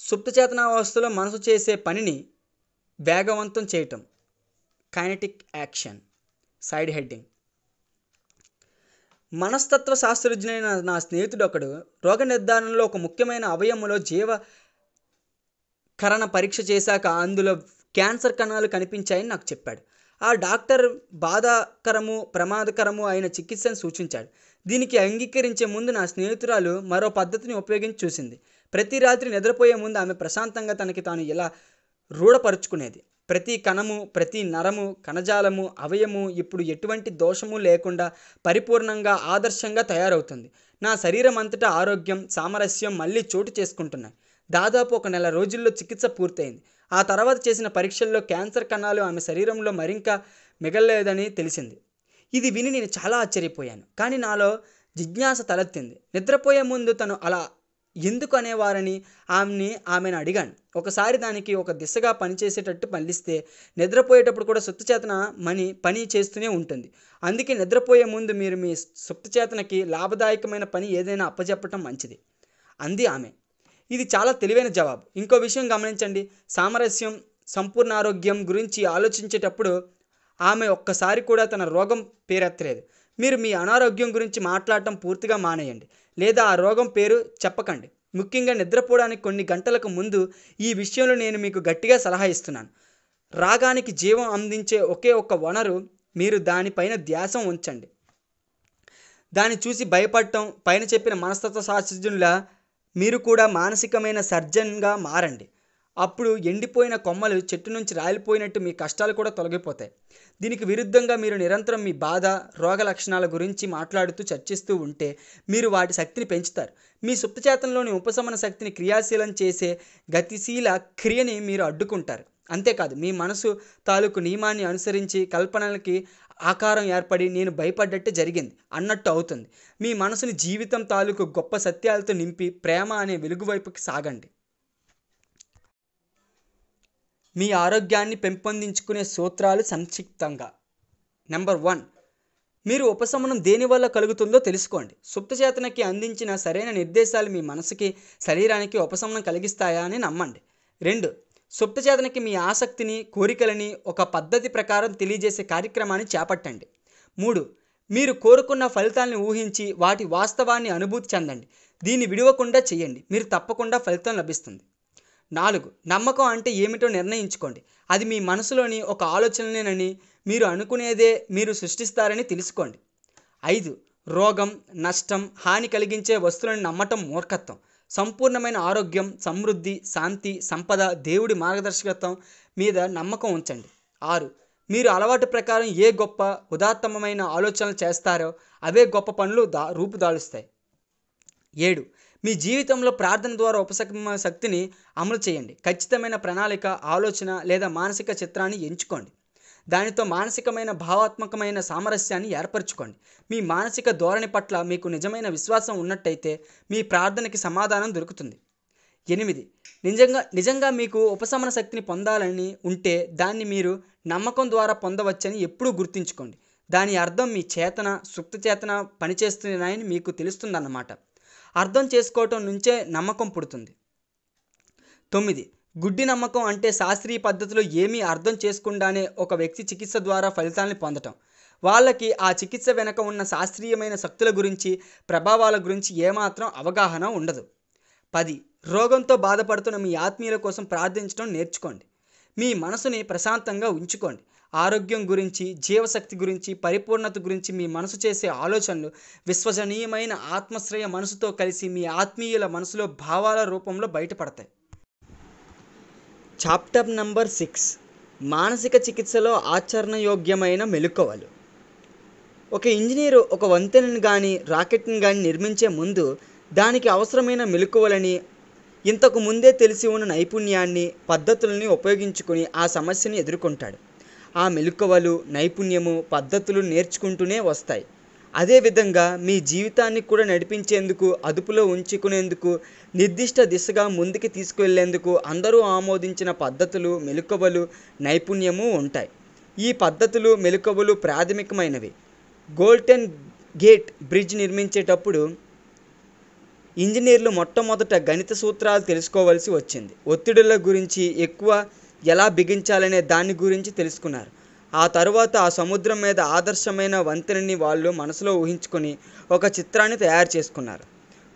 సుప్తచేతనావస్థలో మనసు చేసే పనిని వేగవంతం చేయటం కైనెటిక్ యాక్షన్ సైడ్ హెడ్డింగ్ మనస్తత్వ శాస్త్రజ్ఞులైన నా స్నేహితుడు ఒకడు రోగ నిర్ధారణలో ఒక ముఖ్యమైన అవయములో జీవకరణ పరీక్ష చేశాక అందులో క్యాన్సర్ కణాలు కనిపించాయని నాకు చెప్పాడు ఆ డాక్టర్ బాధాకరము ప్రమాదకరము అయిన చికిత్సను సూచించాడు దీనికి అంగీకరించే ముందు నా స్నేహితురాలు మరో పద్ధతిని ఉపయోగించి చూసింది ప్రతి రాత్రి నిద్రపోయే ముందు ఆమె ప్రశాంతంగా తనకి తాను ఇలా రూఢపరుచుకునేది ప్రతి కణము ప్రతి నరము కణజాలము అవయము ఇప్పుడు ఎటువంటి దోషము లేకుండా పరిపూర్ణంగా ఆదర్శంగా తయారవుతుంది నా శరీరం అంతటా ఆరోగ్యం సామరస్యం మళ్ళీ చోటు చేసుకుంటున్నాయి దాదాపు ఒక నెల రోజుల్లో చికిత్స పూర్తయింది ఆ తర్వాత చేసిన పరీక్షల్లో క్యాన్సర్ కణాలు ఆమె శరీరంలో మరింకా మిగలలేదని తెలిసింది ఇది విని నేను చాలా ఆశ్చర్యపోయాను కానీ నాలో జిజ్ఞాస తలెత్తింది నిద్రపోయే ముందు తను అలా ఎందుకు అనేవారని ఆమెని ఆమెను అడిగాను ఒకసారి దానికి ఒక దిశగా పనిచేసేటట్టు పండిస్తే నిద్రపోయేటప్పుడు కూడా సుప్తచేతన మని పని చేస్తూనే ఉంటుంది అందుకే నిద్రపోయే ముందు మీరు మీ సుప్తచేతనకి లాభదాయకమైన పని ఏదైనా అప్పచెప్పటం మంచిది అంది ఆమె ఇది చాలా తెలివైన జవాబు ఇంకో విషయం గమనించండి సామరస్యం సంపూర్ణ ఆరోగ్యం గురించి ఆలోచించేటప్పుడు ఆమె ఒక్కసారి కూడా తన రోగం పేరెత్తలేదు మీరు మీ అనారోగ్యం గురించి మాట్లాడటం పూర్తిగా మానేయండి లేదా ఆ రోగం పేరు చెప్పకండి ముఖ్యంగా నిద్రపోవడానికి కొన్ని గంటలకు ముందు ఈ విషయంలో నేను మీకు గట్టిగా సలహా ఇస్తున్నాను రాగానికి జీవం అందించే ఒకే ఒక్క వనరు మీరు దానిపైన ధ్యాసం ఉంచండి దాన్ని చూసి భయపడటం పైన చెప్పిన మనస్తత్వ శాస్త్రజ్ఞుల మీరు కూడా మానసికమైన సర్జన్గా మారండి అప్పుడు ఎండిపోయిన కొమ్మలు చెట్టు నుంచి రాలిపోయినట్టు మీ కష్టాలు కూడా తొలగిపోతాయి దీనికి విరుద్ధంగా మీరు నిరంతరం మీ బాధ రోగ లక్షణాల గురించి మాట్లాడుతూ చర్చిస్తూ ఉంటే మీరు వాటి శక్తిని పెంచుతారు మీ సుప్తచేతంలోని ఉపశమన శక్తిని క్రియాశీలం చేసే గతిశీల క్రియని మీరు అడ్డుకుంటారు అంతేకాదు మీ మనసు తాలూకు నియమాన్ని అనుసరించి కల్పనలకి ఆకారం ఏర్పడి నేను భయపడ్డట్టే జరిగింది అన్నట్టు అవుతుంది మీ మనసుని జీవితం తాలూకు గొప్ప సత్యాలతో నింపి ప్రేమ అనే వెలుగు వైపుకి సాగండి మీ ఆరోగ్యాన్ని పెంపొందించుకునే సూత్రాలు సంక్షిప్తంగా నెంబర్ వన్ మీరు ఉపశమనం దేనివల్ల కలుగుతుందో తెలుసుకోండి సుప్తచేతనకి అందించిన సరైన నిర్దేశాలు మీ మనసుకి శరీరానికి ఉపశమనం కలిగిస్తాయా అని నమ్మండి రెండు సుప్తచేతనకి మీ ఆసక్తిని కోరికలని ఒక పద్ధతి ప్రకారం తెలియజేసే కార్యక్రమాన్ని చేపట్టండి మూడు మీరు కోరుకున్న ఫలితాలను ఊహించి వాటి వాస్తవాన్ని అనుభూతి చెందండి దీన్ని విడవకుండా చేయండి మీరు తప్పకుండా ఫలితం లభిస్తుంది నాలుగు నమ్మకం అంటే ఏమిటో నిర్ణయించుకోండి అది మీ మనసులోని ఒక ఆలోచననేనని మీరు అనుకునేదే మీరు సృష్టిస్తారని తెలుసుకోండి ఐదు రోగం నష్టం హాని కలిగించే వస్తువులను నమ్మటం మూర్ఖత్వం సంపూర్ణమైన ఆరోగ్యం సమృద్ధి శాంతి సంపద దేవుడి మార్గదర్శకత్వం మీద నమ్మకం ఉంచండి ఆరు మీరు అలవాటు ప్రకారం ఏ గొప్ప ఉదాత్తమైన ఆలోచనలు చేస్తారో అవే గొప్ప పనులు దా రూపుదాలుస్తాయి ఏడు మీ జీవితంలో ప్రార్థన ద్వారా ఉపశమ శక్తిని అమలు చేయండి ఖచ్చితమైన ప్రణాళిక ఆలోచన లేదా మానసిక చిత్రాన్ని ఎంచుకోండి దానితో మానసికమైన భావాత్మకమైన సామరస్యాన్ని ఏర్పరచుకోండి మీ మానసిక ధోరణి పట్ల మీకు నిజమైన విశ్వాసం ఉన్నట్టయితే మీ ప్రార్థనకి సమాధానం దొరుకుతుంది ఎనిమిది నిజంగా నిజంగా మీకు ఉపశమన శక్తిని పొందాలని ఉంటే దాన్ని మీరు నమ్మకం ద్వారా పొందవచ్చని ఎప్పుడూ గుర్తుంచుకోండి దాని అర్థం మీ చేతన సుప్త చేతన పనిచేస్తున్నాయని మీకు తెలుస్తుందన్నమాట అర్థం చేసుకోవటం నుంచే నమ్మకం పుడుతుంది తొమ్మిది గుడ్డి నమ్మకం అంటే శాస్త్రీయ పద్ధతిలో ఏమీ అర్థం చేసుకుండానే ఒక వ్యక్తి చికిత్స ద్వారా ఫలితాన్ని పొందటం వాళ్ళకి ఆ చికిత్స వెనక ఉన్న శాస్త్రీయమైన శక్తుల గురించి ప్రభావాల గురించి ఏమాత్రం అవగాహన ఉండదు పది రోగంతో బాధపడుతున్న మీ ఆత్మీయుల కోసం ప్రార్థించడం నేర్చుకోండి మీ మనసుని ప్రశాంతంగా ఉంచుకోండి ఆరోగ్యం గురించి జీవశక్తి గురించి పరిపూర్ణత గురించి మీ మనసు చేసే ఆలోచనలు విశ్వసనీయమైన ఆత్మశ్రయ మనసుతో కలిసి మీ ఆత్మీయుల మనసులో భావాల రూపంలో బయటపడతాయి చాప్టర్ నంబర్ సిక్స్ మానసిక చికిత్సలో ఆచరణయోగ్యమైన మెలుకోవలు ఒక ఇంజనీరు ఒక వంతెనను కానీ రాకెట్ని కానీ నిర్మించే ముందు దానికి అవసరమైన మెలుకువలని ఇంతకు ముందే తెలిసి ఉన్న నైపుణ్యాన్ని పద్ధతులని ఉపయోగించుకుని ఆ సమస్యను ఎదుర్కొంటాడు ఆ మెలుకవలు నైపుణ్యము పద్ధతులు నేర్చుకుంటూనే వస్తాయి అదేవిధంగా మీ జీవితాన్ని కూడా నడిపించేందుకు అదుపులో ఉంచుకునేందుకు నిర్దిష్ట దిశగా ముందుకు తీసుకువెళ్లేందుకు అందరూ ఆమోదించిన పద్ధతులు మెలుకవలు నైపుణ్యము ఉంటాయి ఈ పద్ధతులు మెలకువలు ప్రాథమికమైనవి గోల్డెన్ గేట్ బ్రిడ్జ్ నిర్మించేటప్పుడు ఇంజనీర్లు మొట్టమొదట గణిత సూత్రాలు తెలుసుకోవాల్సి వచ్చింది ఒత్తిడుల గురించి ఎక్కువ ఎలా బిగించాలనే దాని గురించి తెలుసుకున్నారు ఆ తరువాత ఆ సముద్రం మీద ఆదర్శమైన వంతెనని వాళ్ళు మనసులో ఊహించుకొని ఒక చిత్రాన్ని తయారు చేసుకున్నారు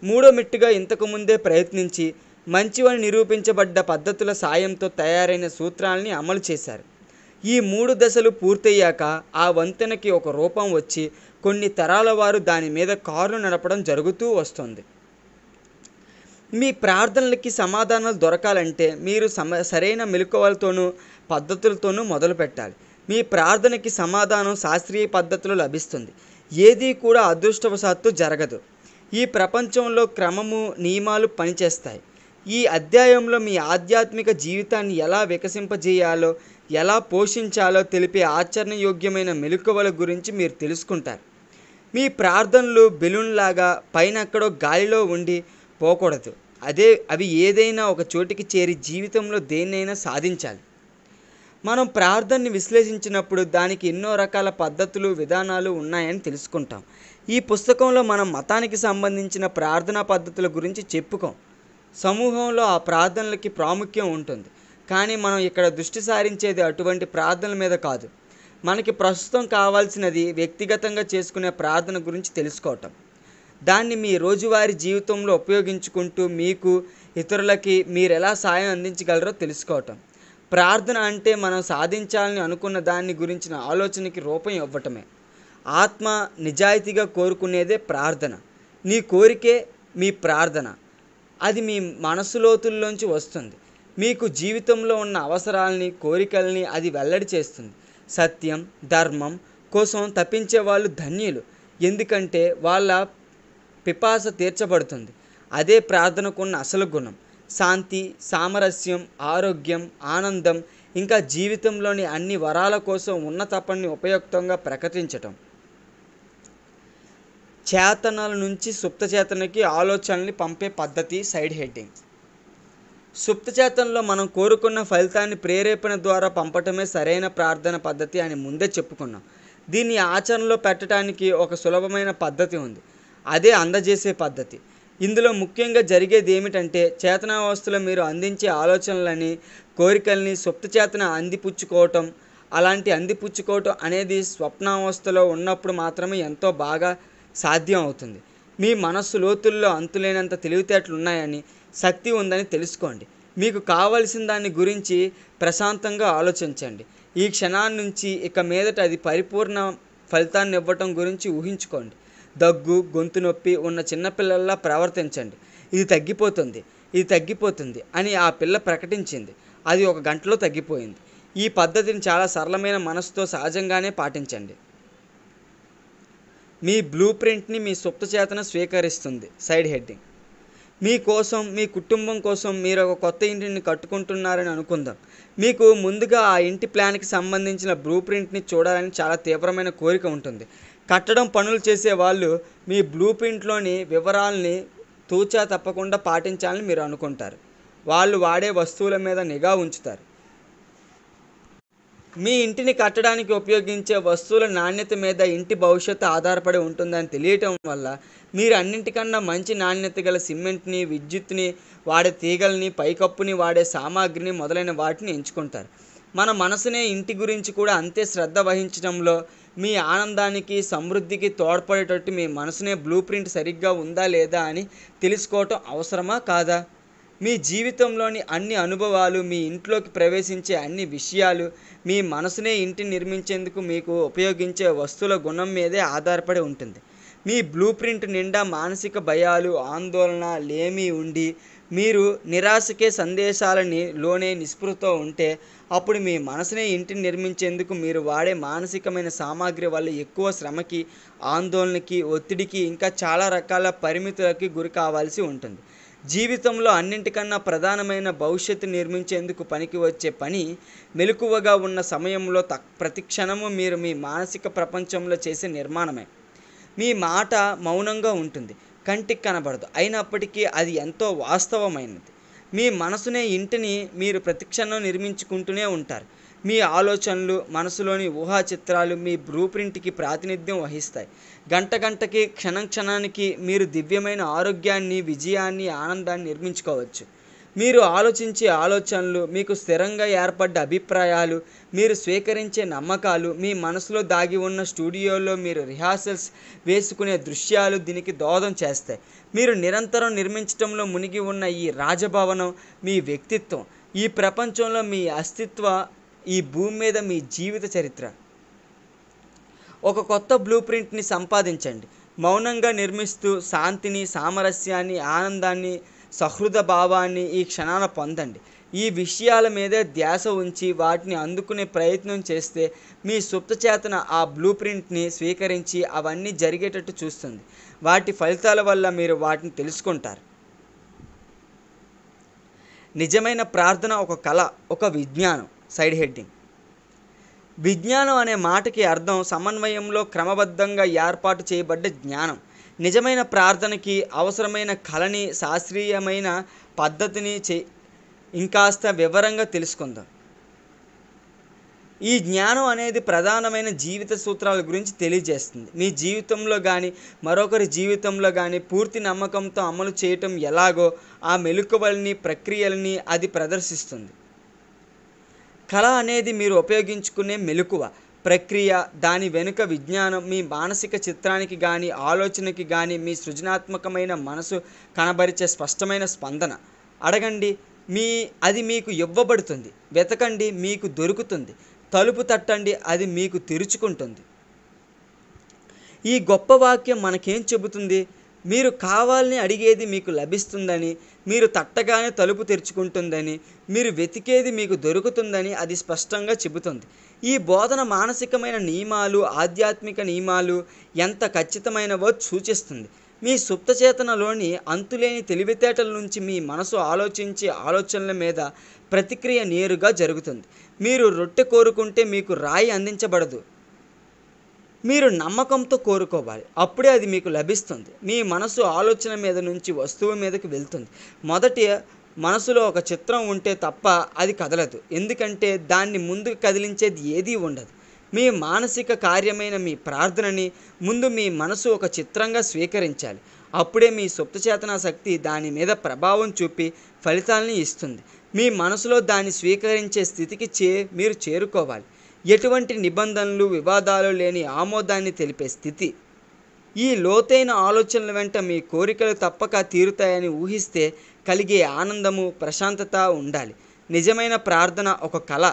మూడో మిట్టుగా ఇంతకుముందే ప్రయత్నించి మంచివని నిరూపించబడ్డ పద్ధతుల సాయంతో తయారైన సూత్రాలని అమలు చేశారు ఈ మూడు దశలు పూర్తయ్యాక ఆ వంతెనకి ఒక రూపం వచ్చి కొన్ని తరాల వారు దాని మీద కారు నడపడం జరుగుతూ వస్తుంది మీ ప్రార్థనలకి సమాధానాలు దొరకాలంటే మీరు సమ సరైన మెలుకోవలతోనూ పద్ధతులతోనూ మొదలు పెట్టాలి మీ ప్రార్థనకి సమాధానం శాస్త్రీయ పద్ధతిలో లభిస్తుంది ఏది కూడా అదృష్టవశాత్తు జరగదు ఈ ప్రపంచంలో క్రమము నియమాలు పనిచేస్తాయి ఈ అధ్యాయంలో మీ ఆధ్యాత్మిక జీవితాన్ని ఎలా వికసింపజేయాలో ఎలా పోషించాలో తెలిపే ఆచరణయోగ్యమైన మెలకువల గురించి మీరు తెలుసుకుంటారు మీ ప్రార్థనలు బెలూన్లాగా పైన ఎక్కడో గాలిలో ఉండి పోకూడదు అదే అవి ఏదైనా ఒక చోటికి చేరి జీవితంలో దేన్నైనా సాధించాలి మనం ప్రార్థనని విశ్లేషించినప్పుడు దానికి ఎన్నో రకాల పద్ధతులు విధానాలు ఉన్నాయని తెలుసుకుంటాం ఈ పుస్తకంలో మనం మతానికి సంబంధించిన ప్రార్థనా పద్ధతుల గురించి చెప్పుకోం సమూహంలో ఆ ప్రార్థనలకి ప్రాముఖ్యం ఉంటుంది కానీ మనం ఇక్కడ దృష్టి సారించేది అటువంటి ప్రార్థనల మీద కాదు మనకి ప్రస్తుతం కావాల్సినది వ్యక్తిగతంగా చేసుకునే ప్రార్థన గురించి తెలుసుకోవటం దాన్ని మీ రోజువారీ జీవితంలో ఉపయోగించుకుంటూ మీకు ఇతరులకి మీరు ఎలా సాయం అందించగలరో తెలుసుకోవటం ప్రార్థన అంటే మనం సాధించాలని అనుకున్న దాన్ని గురించిన ఆలోచనకి రూపం ఇవ్వటమే ఆత్మ నిజాయితీగా కోరుకునేదే ప్రార్థన నీ కోరికే మీ ప్రార్థన అది మీ మనసులోతుల్లోంచి వస్తుంది మీకు జీవితంలో ఉన్న అవసరాలని కోరికల్ని అది వెల్లడి చేస్తుంది సత్యం ధర్మం కోసం తప్పించే వాళ్ళు ధన్యులు ఎందుకంటే వాళ్ళ పిపాస తీర్చబడుతుంది అదే ప్రార్థనకున్న అసలు గుణం శాంతి సామరస్యం ఆరోగ్యం ఆనందం ఇంకా జీవితంలోని అన్ని వరాల కోసం ఉన్న తపన్ని ఉపయుక్తంగా ప్రకటించటం చేతనల నుంచి సుప్తచేతనకి ఆలోచనల్ని పంపే పద్ధతి సైడ్ హెడ్డింగ్ సుప్తచేతనలో మనం కోరుకున్న ఫలితాన్ని ప్రేరేపణ ద్వారా పంపటమే సరైన ప్రార్థన పద్ధతి అని ముందే చెప్పుకున్నాం దీన్ని ఆచరణలో పెట్టడానికి ఒక సులభమైన పద్ధతి ఉంది అదే అందజేసే పద్ధతి ఇందులో ముఖ్యంగా జరిగేది ఏమిటంటే చేతనావస్థలో మీరు అందించే ఆలోచనలని కోరికల్ని చేతన అందిపుచ్చుకోవటం అలాంటి అందిపుచ్చుకోవటం అనేది స్వప్నావస్థలో ఉన్నప్పుడు మాత్రమే ఎంతో బాగా సాధ్యం అవుతుంది మీ మనస్సు లోతుల్లో అంతులేనంత తెలివితేటలు ఉన్నాయని శక్తి ఉందని తెలుసుకోండి మీకు కావలసిన దాని గురించి ప్రశాంతంగా ఆలోచించండి ఈ క్షణాన్నించి ఇక మీదట అది పరిపూర్ణ ఫలితాన్ని ఇవ్వటం గురించి ఊహించుకోండి దగ్గు గొంతు నొప్పి ఉన్న చిన్నపిల్లల్లా ప్రవర్తించండి ఇది తగ్గిపోతుంది ఇది తగ్గిపోతుంది అని ఆ పిల్ల ప్రకటించింది అది ఒక గంటలో తగ్గిపోయింది ఈ పద్ధతిని చాలా సరళమైన మనసుతో సహజంగానే పాటించండి మీ బ్లూ ప్రింట్ని మీ సుప్తచేతన స్వీకరిస్తుంది సైడ్ హెడ్డింగ్ మీ కోసం మీ కుటుంబం కోసం మీరు ఒక కొత్త ఇంటిని కట్టుకుంటున్నారని అనుకుందాం మీకు ముందుగా ఆ ఇంటి ప్లాన్కి సంబంధించిన బ్లూ ప్రింట్ని చూడాలని చాలా తీవ్రమైన కోరిక ఉంటుంది కట్టడం పనులు చేసే వాళ్ళు మీ బ్లూ ప్రింట్లోని వివరాలని తూచా తప్పకుండా పాటించాలని మీరు అనుకుంటారు వాళ్ళు వాడే వస్తువుల మీద నిఘా ఉంచుతారు మీ ఇంటిని కట్టడానికి ఉపయోగించే వస్తువుల నాణ్యత మీద ఇంటి భవిష్యత్తు ఆధారపడి ఉంటుందని తెలియటం వల్ల మీరు అన్నింటికన్నా మంచి నాణ్యత గల సిమెంట్ని విద్యుత్ని వాడే తీగల్ని పైకప్పుని వాడే సామాగ్రిని మొదలైన వాటిని ఎంచుకుంటారు మన మనసునే ఇంటి గురించి కూడా అంతే శ్రద్ధ వహించడంలో మీ ఆనందానికి సమృద్ధికి తోడ్పడేటట్టు మీ మనసునే బ్లూ ప్రింట్ సరిగ్గా ఉందా లేదా అని తెలుసుకోవటం అవసరమా కాదా మీ జీవితంలోని అన్ని అనుభవాలు మీ ఇంట్లోకి ప్రవేశించే అన్ని విషయాలు మీ మనసునే ఇంటి నిర్మించేందుకు మీకు ఉపయోగించే వస్తువుల గుణం మీదే ఆధారపడి ఉంటుంది మీ బ్లూ ప్రింట్ నిండా మానసిక భయాలు ఆందోళన లేమి ఉండి మీరు నిరాశకే సందేశాలని లోనే నిస్పృహతో ఉంటే అప్పుడు మీ మనసునే ఇంటిని నిర్మించేందుకు మీరు వాడే మానసికమైన సామాగ్రి వల్ల ఎక్కువ శ్రమకి ఆందోళనకి ఒత్తిడికి ఇంకా చాలా రకాల పరిమితులకి గురి కావాల్సి ఉంటుంది జీవితంలో అన్నింటికన్నా ప్రధానమైన భవిష్యత్తు నిర్మించేందుకు పనికి వచ్చే పని మెలకువగా ఉన్న సమయంలో తక్ ప్రతి క్షణము మీరు మీ మానసిక ప్రపంచంలో చేసే నిర్మాణమే మీ మాట మౌనంగా ఉంటుంది కంటికి కనబడదు అయినప్పటికీ అది ఎంతో వాస్తవమైనది మీ మనసునే ఇంటిని మీరు ప్రతిక్షణం నిర్మించుకుంటూనే ఉంటారు మీ ఆలోచనలు మనసులోని ఊహా చిత్రాలు మీ బ్లూ ప్రింట్కి ప్రాతినిధ్యం వహిస్తాయి గంట గంటకి క్షణం క్షణానికి మీరు దివ్యమైన ఆరోగ్యాన్ని విజయాన్ని ఆనందాన్ని నిర్మించుకోవచ్చు మీరు ఆలోచించే ఆలోచనలు మీకు స్థిరంగా ఏర్పడ్డ అభిప్రాయాలు మీరు స్వీకరించే నమ్మకాలు మీ మనసులో దాగి ఉన్న స్టూడియోలో మీరు రిహార్సల్స్ వేసుకునే దృశ్యాలు దీనికి దోహదం చేస్తాయి మీరు నిరంతరం నిర్మించటంలో మునిగి ఉన్న ఈ రాజభవనం మీ వ్యక్తిత్వం ఈ ప్రపంచంలో మీ అస్తిత్వ ఈ భూమి మీద మీ జీవిత చరిత్ర ఒక కొత్త బ్లూ ప్రింట్ని సంపాదించండి మౌనంగా నిర్మిస్తూ శాంతిని సామరస్యాన్ని ఆనందాన్ని సహృద భావాన్ని ఈ క్షణాన పొందండి ఈ విషయాల మీదే ధ్యాస ఉంచి వాటిని అందుకునే ప్రయత్నం చేస్తే మీ సుప్తచేతన ఆ బ్లూ ప్రింట్ని స్వీకరించి అవన్నీ జరిగేటట్టు చూస్తుంది వాటి ఫలితాల వల్ల మీరు వాటిని తెలుసుకుంటారు నిజమైన ప్రార్థన ఒక కళ ఒక విజ్ఞానం సైడ్ హెడ్డింగ్ విజ్ఞానం అనే మాటకి అర్థం సమన్వయంలో క్రమబద్ధంగా ఏర్పాటు చేయబడ్డ జ్ఞానం నిజమైన ప్రార్థనకి అవసరమైన కళని శాస్త్రీయమైన పద్ధతిని చే ఇంకాస్త వివరంగా తెలుసుకుందాం ఈ జ్ఞానం అనేది ప్రధానమైన జీవిత సూత్రాల గురించి తెలియజేస్తుంది మీ జీవితంలో కానీ మరొకరి జీవితంలో కానీ పూర్తి నమ్మకంతో అమలు చేయటం ఎలాగో ఆ మెలుకువల్ని ప్రక్రియలని అది ప్రదర్శిస్తుంది కళ అనేది మీరు ఉపయోగించుకునే మెలకువ ప్రక్రియ దాని వెనుక విజ్ఞానం మీ మానసిక చిత్రానికి కానీ ఆలోచనకి కానీ మీ సృజనాత్మకమైన మనసు కనబరిచే స్పష్టమైన స్పందన అడగండి మీ అది మీకు ఇవ్వబడుతుంది వెతకండి మీకు దొరుకుతుంది తలుపు తట్టండి అది మీకు తెరుచుకుంటుంది ఈ గొప్ప వాక్యం మనకేం చెబుతుంది మీరు కావాలని అడిగేది మీకు లభిస్తుందని మీరు తట్టగానే తలుపు తెరుచుకుంటుందని మీరు వెతికేది మీకు దొరుకుతుందని అది స్పష్టంగా చెబుతుంది ఈ బోధన మానసికమైన నియమాలు ఆధ్యాత్మిక నియమాలు ఎంత ఖచ్చితమైనవో సూచిస్తుంది మీ సుప్తచేతనలోని అంతులేని తెలివితేటల నుంచి మీ మనసు ఆలోచించే ఆలోచనల మీద ప్రతిక్రియ నేరుగా జరుగుతుంది మీరు రొట్టె కోరుకుంటే మీకు రాయి అందించబడదు మీరు నమ్మకంతో కోరుకోవాలి అప్పుడే అది మీకు లభిస్తుంది మీ మనసు ఆలోచన మీద నుంచి వస్తువు మీదకి వెళ్తుంది మొదటి మనసులో ఒక చిత్రం ఉంటే తప్ప అది కదలదు ఎందుకంటే దాన్ని ముందుకు కదిలించేది ఏదీ ఉండదు మీ మానసిక కార్యమైన మీ ప్రార్థనని ముందు మీ మనసు ఒక చిత్రంగా స్వీకరించాలి అప్పుడే మీ సుప్తచేతన శక్తి దాని మీద ప్రభావం చూపి ఫలితాలని ఇస్తుంది మీ మనసులో దాన్ని స్వీకరించే స్థితికి చే మీరు చేరుకోవాలి ఎటువంటి నిబంధనలు వివాదాలు లేని ఆమోదాన్ని తెలిపే స్థితి ఈ లోతైన ఆలోచనల వెంట మీ కోరికలు తప్పక తీరుతాయని ఊహిస్తే కలిగే ఆనందము ప్రశాంతత ఉండాలి నిజమైన ప్రార్థన ఒక కళ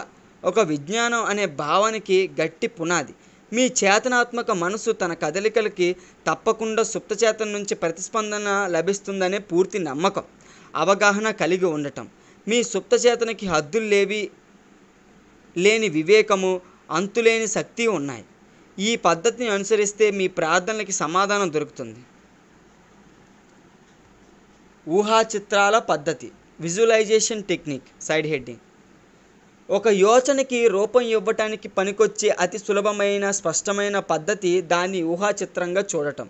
ఒక విజ్ఞానం అనే భావనకి గట్టి పునాది మీ చేతనాత్మక మనసు తన కదలికలకి తప్పకుండా సుప్తచేతన నుంచి ప్రతిస్పందన లభిస్తుందనే పూర్తి నమ్మకం అవగాహన కలిగి ఉండటం మీ సుప్తచేతనకి హద్దులు లేవి లేని వివేకము అంతులేని శక్తి ఉన్నాయి ఈ పద్ధతిని అనుసరిస్తే మీ ప్రార్థనలకి సమాధానం దొరుకుతుంది ఊహా చిత్రాల పద్ధతి విజువలైజేషన్ టెక్నిక్ సైడ్ హెడ్డింగ్ ఒక యోచనకి రూపం ఇవ్వటానికి పనికొచ్చే అతి సులభమైన స్పష్టమైన పద్ధతి దాన్ని ఊహాచిత్రంగా చూడటం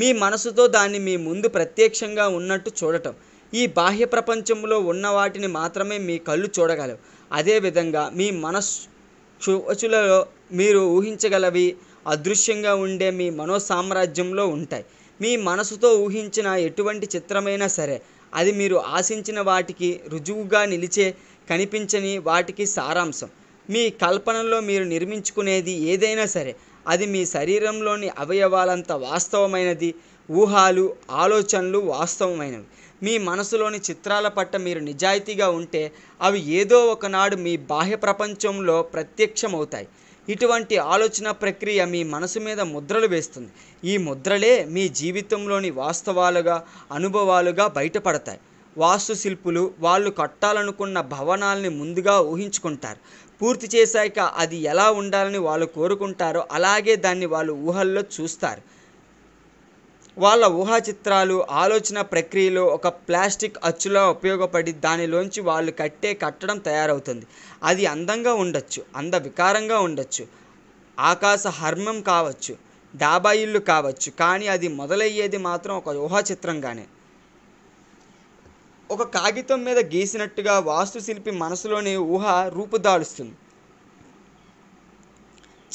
మీ మనసుతో దాన్ని మీ ముందు ప్రత్యక్షంగా ఉన్నట్టు చూడటం ఈ బాహ్య ప్రపంచంలో ఉన్న వాటిని మాత్రమే మీ కళ్ళు చూడగలవు అదేవిధంగా మీ మనస్సులలో మీరు ఊహించగలవి అదృశ్యంగా ఉండే మీ మనో సామ్రాజ్యంలో ఉంటాయి మీ మనసుతో ఊహించిన ఎటువంటి చిత్రమైనా సరే అది మీరు ఆశించిన వాటికి రుజువుగా నిలిచే కనిపించని వాటికి సారాంశం మీ కల్పనలో మీరు నిర్మించుకునేది ఏదైనా సరే అది మీ శరీరంలోని అవయవాలంత వాస్తవమైనది ఊహాలు ఆలోచనలు వాస్తవమైనవి మీ మనసులోని చిత్రాల పట్ల మీరు నిజాయితీగా ఉంటే అవి ఏదో ఒకనాడు మీ బాహ్య ప్రపంచంలో ప్రత్యక్షమవుతాయి ఇటువంటి ఆలోచన ప్రక్రియ మీ మనసు మీద ముద్రలు వేస్తుంది ఈ ముద్రలే మీ జీవితంలోని వాస్తవాలుగా అనుభవాలుగా బయటపడతాయి వాస్తుశిల్పులు వాళ్ళు కట్టాలనుకున్న భవనాల్ని ముందుగా ఊహించుకుంటారు పూర్తి చేశాక అది ఎలా ఉండాలని వాళ్ళు కోరుకుంటారో అలాగే దాన్ని వాళ్ళు ఊహల్లో చూస్తారు వాళ్ళ ఊహాచిత్రాలు ఆలోచన ప్రక్రియలో ఒక ప్లాస్టిక్ అచ్చులా ఉపయోగపడి దానిలోంచి వాళ్ళు కట్టే కట్టడం తయారవుతుంది అది అందంగా ఉండొచ్చు అంద వికారంగా ఉండొచ్చు ఆకాశ హర్మం కావచ్చు డాబా ఇల్లు కావచ్చు కానీ అది మొదలయ్యేది మాత్రం ఒక ఊహాచిత్రంగానే ఒక కాగితం మీద గీసినట్టుగా వాస్తుశిల్పి మనసులోని ఊహ రూపుదాలుస్తుంది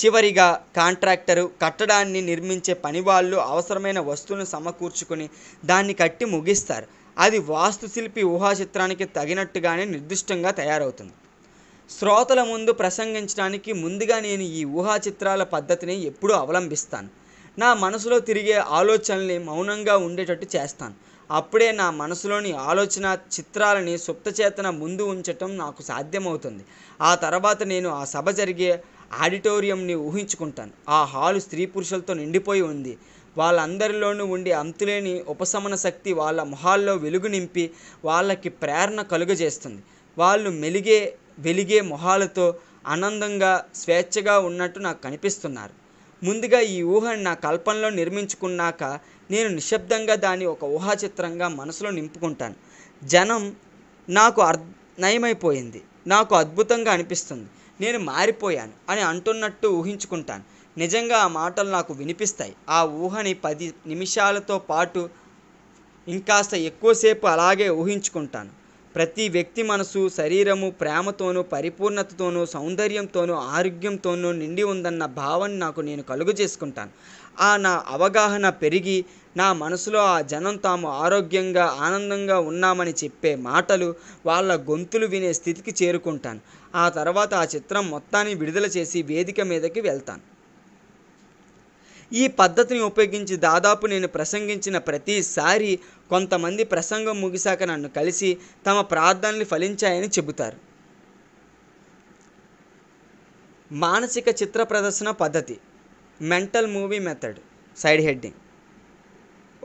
చివరిగా కాంట్రాక్టరు కట్టడాన్ని నిర్మించే పనివాళ్ళు అవసరమైన వస్తువులను సమకూర్చుకుని దాన్ని కట్టి ముగిస్తారు అది వాస్తుశిల్పి ఊహాచిత్రానికి తగినట్టుగానే నిర్దిష్టంగా తయారవుతుంది శ్రోతల ముందు ప్రసంగించడానికి ముందుగా నేను ఈ ఊహాచిత్రాల పద్ధతిని ఎప్పుడూ అవలంబిస్తాను నా మనసులో తిరిగే ఆలోచనల్ని మౌనంగా ఉండేటట్టు చేస్తాను అప్పుడే నా మనసులోని ఆలోచన చిత్రాలని సుప్తచేతన ముందు ఉంచటం నాకు సాధ్యమవుతుంది ఆ తర్వాత నేను ఆ సభ జరిగే ఆడిటోరియంని ఊహించుకుంటాను ఆ హాలు స్త్రీ పురుషులతో నిండిపోయి ఉంది వాళ్ళందరిలోనూ ఉండి అంతులేని ఉపశమన శక్తి వాళ్ళ మొహాల్లో వెలుగు నింపి వాళ్ళకి ప్రేరణ కలుగజేస్తుంది వాళ్ళు మెలిగే వెలిగే మొహాలతో ఆనందంగా స్వేచ్ఛగా ఉన్నట్టు నాకు కనిపిస్తున్నారు ముందుగా ఈ ఊహను నా కల్పనలో నిర్మించుకున్నాక నేను నిశ్శబ్దంగా దాన్ని ఒక ఊహాచిత్రంగా మనసులో నింపుకుంటాను జనం నాకు అర్ నయమైపోయింది నాకు అద్భుతంగా అనిపిస్తుంది నేను మారిపోయాను అని అంటున్నట్టు ఊహించుకుంటాను నిజంగా ఆ మాటలు నాకు వినిపిస్తాయి ఆ ఊహని పది నిమిషాలతో పాటు ఇంకాస్త ఎక్కువసేపు అలాగే ఊహించుకుంటాను ప్రతి వ్యక్తి మనసు శరీరము ప్రేమతోనూ పరిపూర్ణతతోనూ సౌందర్యంతోనూ ఆరోగ్యంతోనూ నిండి ఉందన్న భావన నాకు నేను కలుగు చేసుకుంటాను ఆ నా అవగాహన పెరిగి నా మనసులో ఆ జనం తాము ఆరోగ్యంగా ఆనందంగా ఉన్నామని చెప్పే మాటలు వాళ్ళ గొంతులు వినే స్థితికి చేరుకుంటాను ఆ తర్వాత ఆ చిత్రం మొత్తాన్ని విడుదల చేసి వేదిక మీదకి వెళ్తాను ఈ పద్ధతిని ఉపయోగించి దాదాపు నేను ప్రసంగించిన ప్రతిసారి కొంతమంది ప్రసంగం ముగిశాక నన్ను కలిసి తమ ప్రార్థనలు ఫలించాయని చెబుతారు మానసిక చిత్ర ప్రదర్శన పద్ధతి mental movie method side heading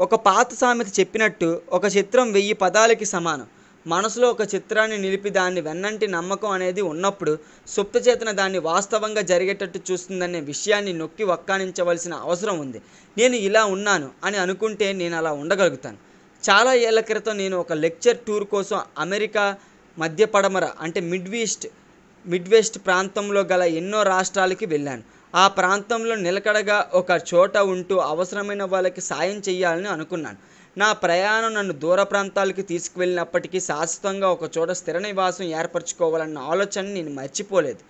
ఒక పాత సామెత చెప్పినట్టు ఒక చిత్రం వెయ్యి పదాలకి సమానం మనసులో ఒక చిత్రాన్ని నిలిపి దాన్ని వెన్నంటి నమ్మకం అనేది ఉన్నప్పుడు సుప్తచేతన దాన్ని వాస్తవంగా జరిగేటట్టు చూస్తుందనే విషయాన్ని నొక్కి వక్కానించవలసిన అవసరం ఉంది నేను ఇలా ఉన్నాను అని అనుకుంటే నేను అలా ఉండగలుగుతాను చాలా ఏళ్ల క్రితం నేను ఒక లెక్చర్ టూర్ కోసం అమెరికా మధ్య పడమర అంటే మిడ్వీస్ట్ మిడ్వెస్ట్ ప్రాంతంలో గల ఎన్నో రాష్ట్రాలకి వెళ్ళాను ఆ ప్రాంతంలో నిలకడగా ఒక చోట ఉంటూ అవసరమైన వాళ్ళకి సాయం చేయాలని అనుకున్నాను నా ప్రయాణం నన్ను దూర ప్రాంతాలకు తీసుకువెళ్ళినప్పటికీ శాశ్వతంగా ఒక చోట స్థిర నివాసం ఏర్పరచుకోవాలన్న ఆలోచన నేను మర్చిపోలేదు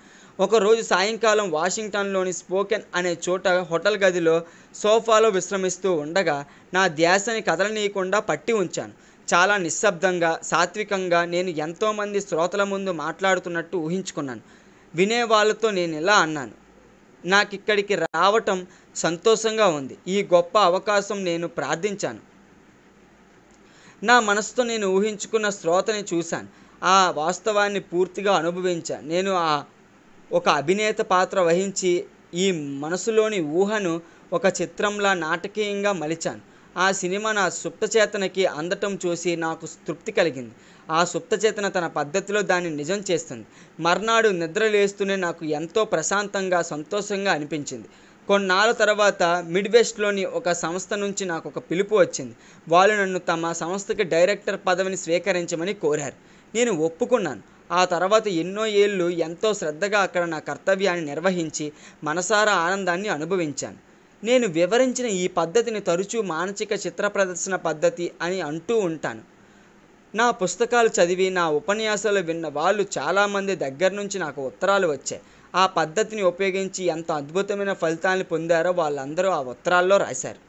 ఒకరోజు సాయంకాలం వాషింగ్టన్లోని స్పోకెన్ అనే చోట హోటల్ గదిలో సోఫాలో విశ్రమిస్తూ ఉండగా నా ధ్యాసని కదలనీయకుండా పట్టి ఉంచాను చాలా నిశ్శబ్దంగా సాత్వికంగా నేను ఎంతోమంది శ్రోతల ముందు మాట్లాడుతున్నట్టు ఊహించుకున్నాను వినేవాళ్ళతో నేను ఇలా అన్నాను నాకు ఇక్కడికి రావటం సంతోషంగా ఉంది ఈ గొప్ప అవకాశం నేను ప్రార్థించాను నా మనసుతో నేను ఊహించుకున్న శ్రోతని చూశాను ఆ వాస్తవాన్ని పూర్తిగా అనుభవించాను నేను ఆ ఒక అభినేత పాత్ర వహించి ఈ మనసులోని ఊహను ఒక చిత్రంలా నాటకీయంగా మలిచాను ఆ సినిమా నా సుప్తచేతనకి అందటం చూసి నాకు తృప్తి కలిగింది ఆ సుప్తచేతన తన పద్ధతిలో దాన్ని నిజం చేస్తుంది మర్నాడు నిద్ర లేస్తూనే నాకు ఎంతో ప్రశాంతంగా సంతోషంగా అనిపించింది కొన్నాళ్ళ తర్వాత మిడ్ వెస్ట్లోని ఒక సంస్థ నుంచి నాకు ఒక పిలుపు వచ్చింది వాళ్ళు నన్ను తమ సంస్థకి డైరెక్టర్ పదవిని స్వీకరించమని కోరారు నేను ఒప్పుకున్నాను ఆ తర్వాత ఎన్నో ఏళ్ళు ఎంతో శ్రద్ధగా అక్కడ నా కర్తవ్యాన్ని నిర్వహించి మనసారా ఆనందాన్ని అనుభవించాను నేను వివరించిన ఈ పద్ధతిని తరచూ మానసిక చిత్ర ప్రదర్శన పద్ధతి అని అంటూ ఉంటాను నా పుస్తకాలు చదివి నా ఉపన్యాసాలు విన్న వాళ్ళు చాలామంది దగ్గర నుంచి నాకు ఉత్తరాలు వచ్చాయి ఆ పద్ధతిని ఉపయోగించి ఎంత అద్భుతమైన ఫలితాన్ని పొందారో వాళ్ళందరూ ఆ ఉత్తరాల్లో రాశారు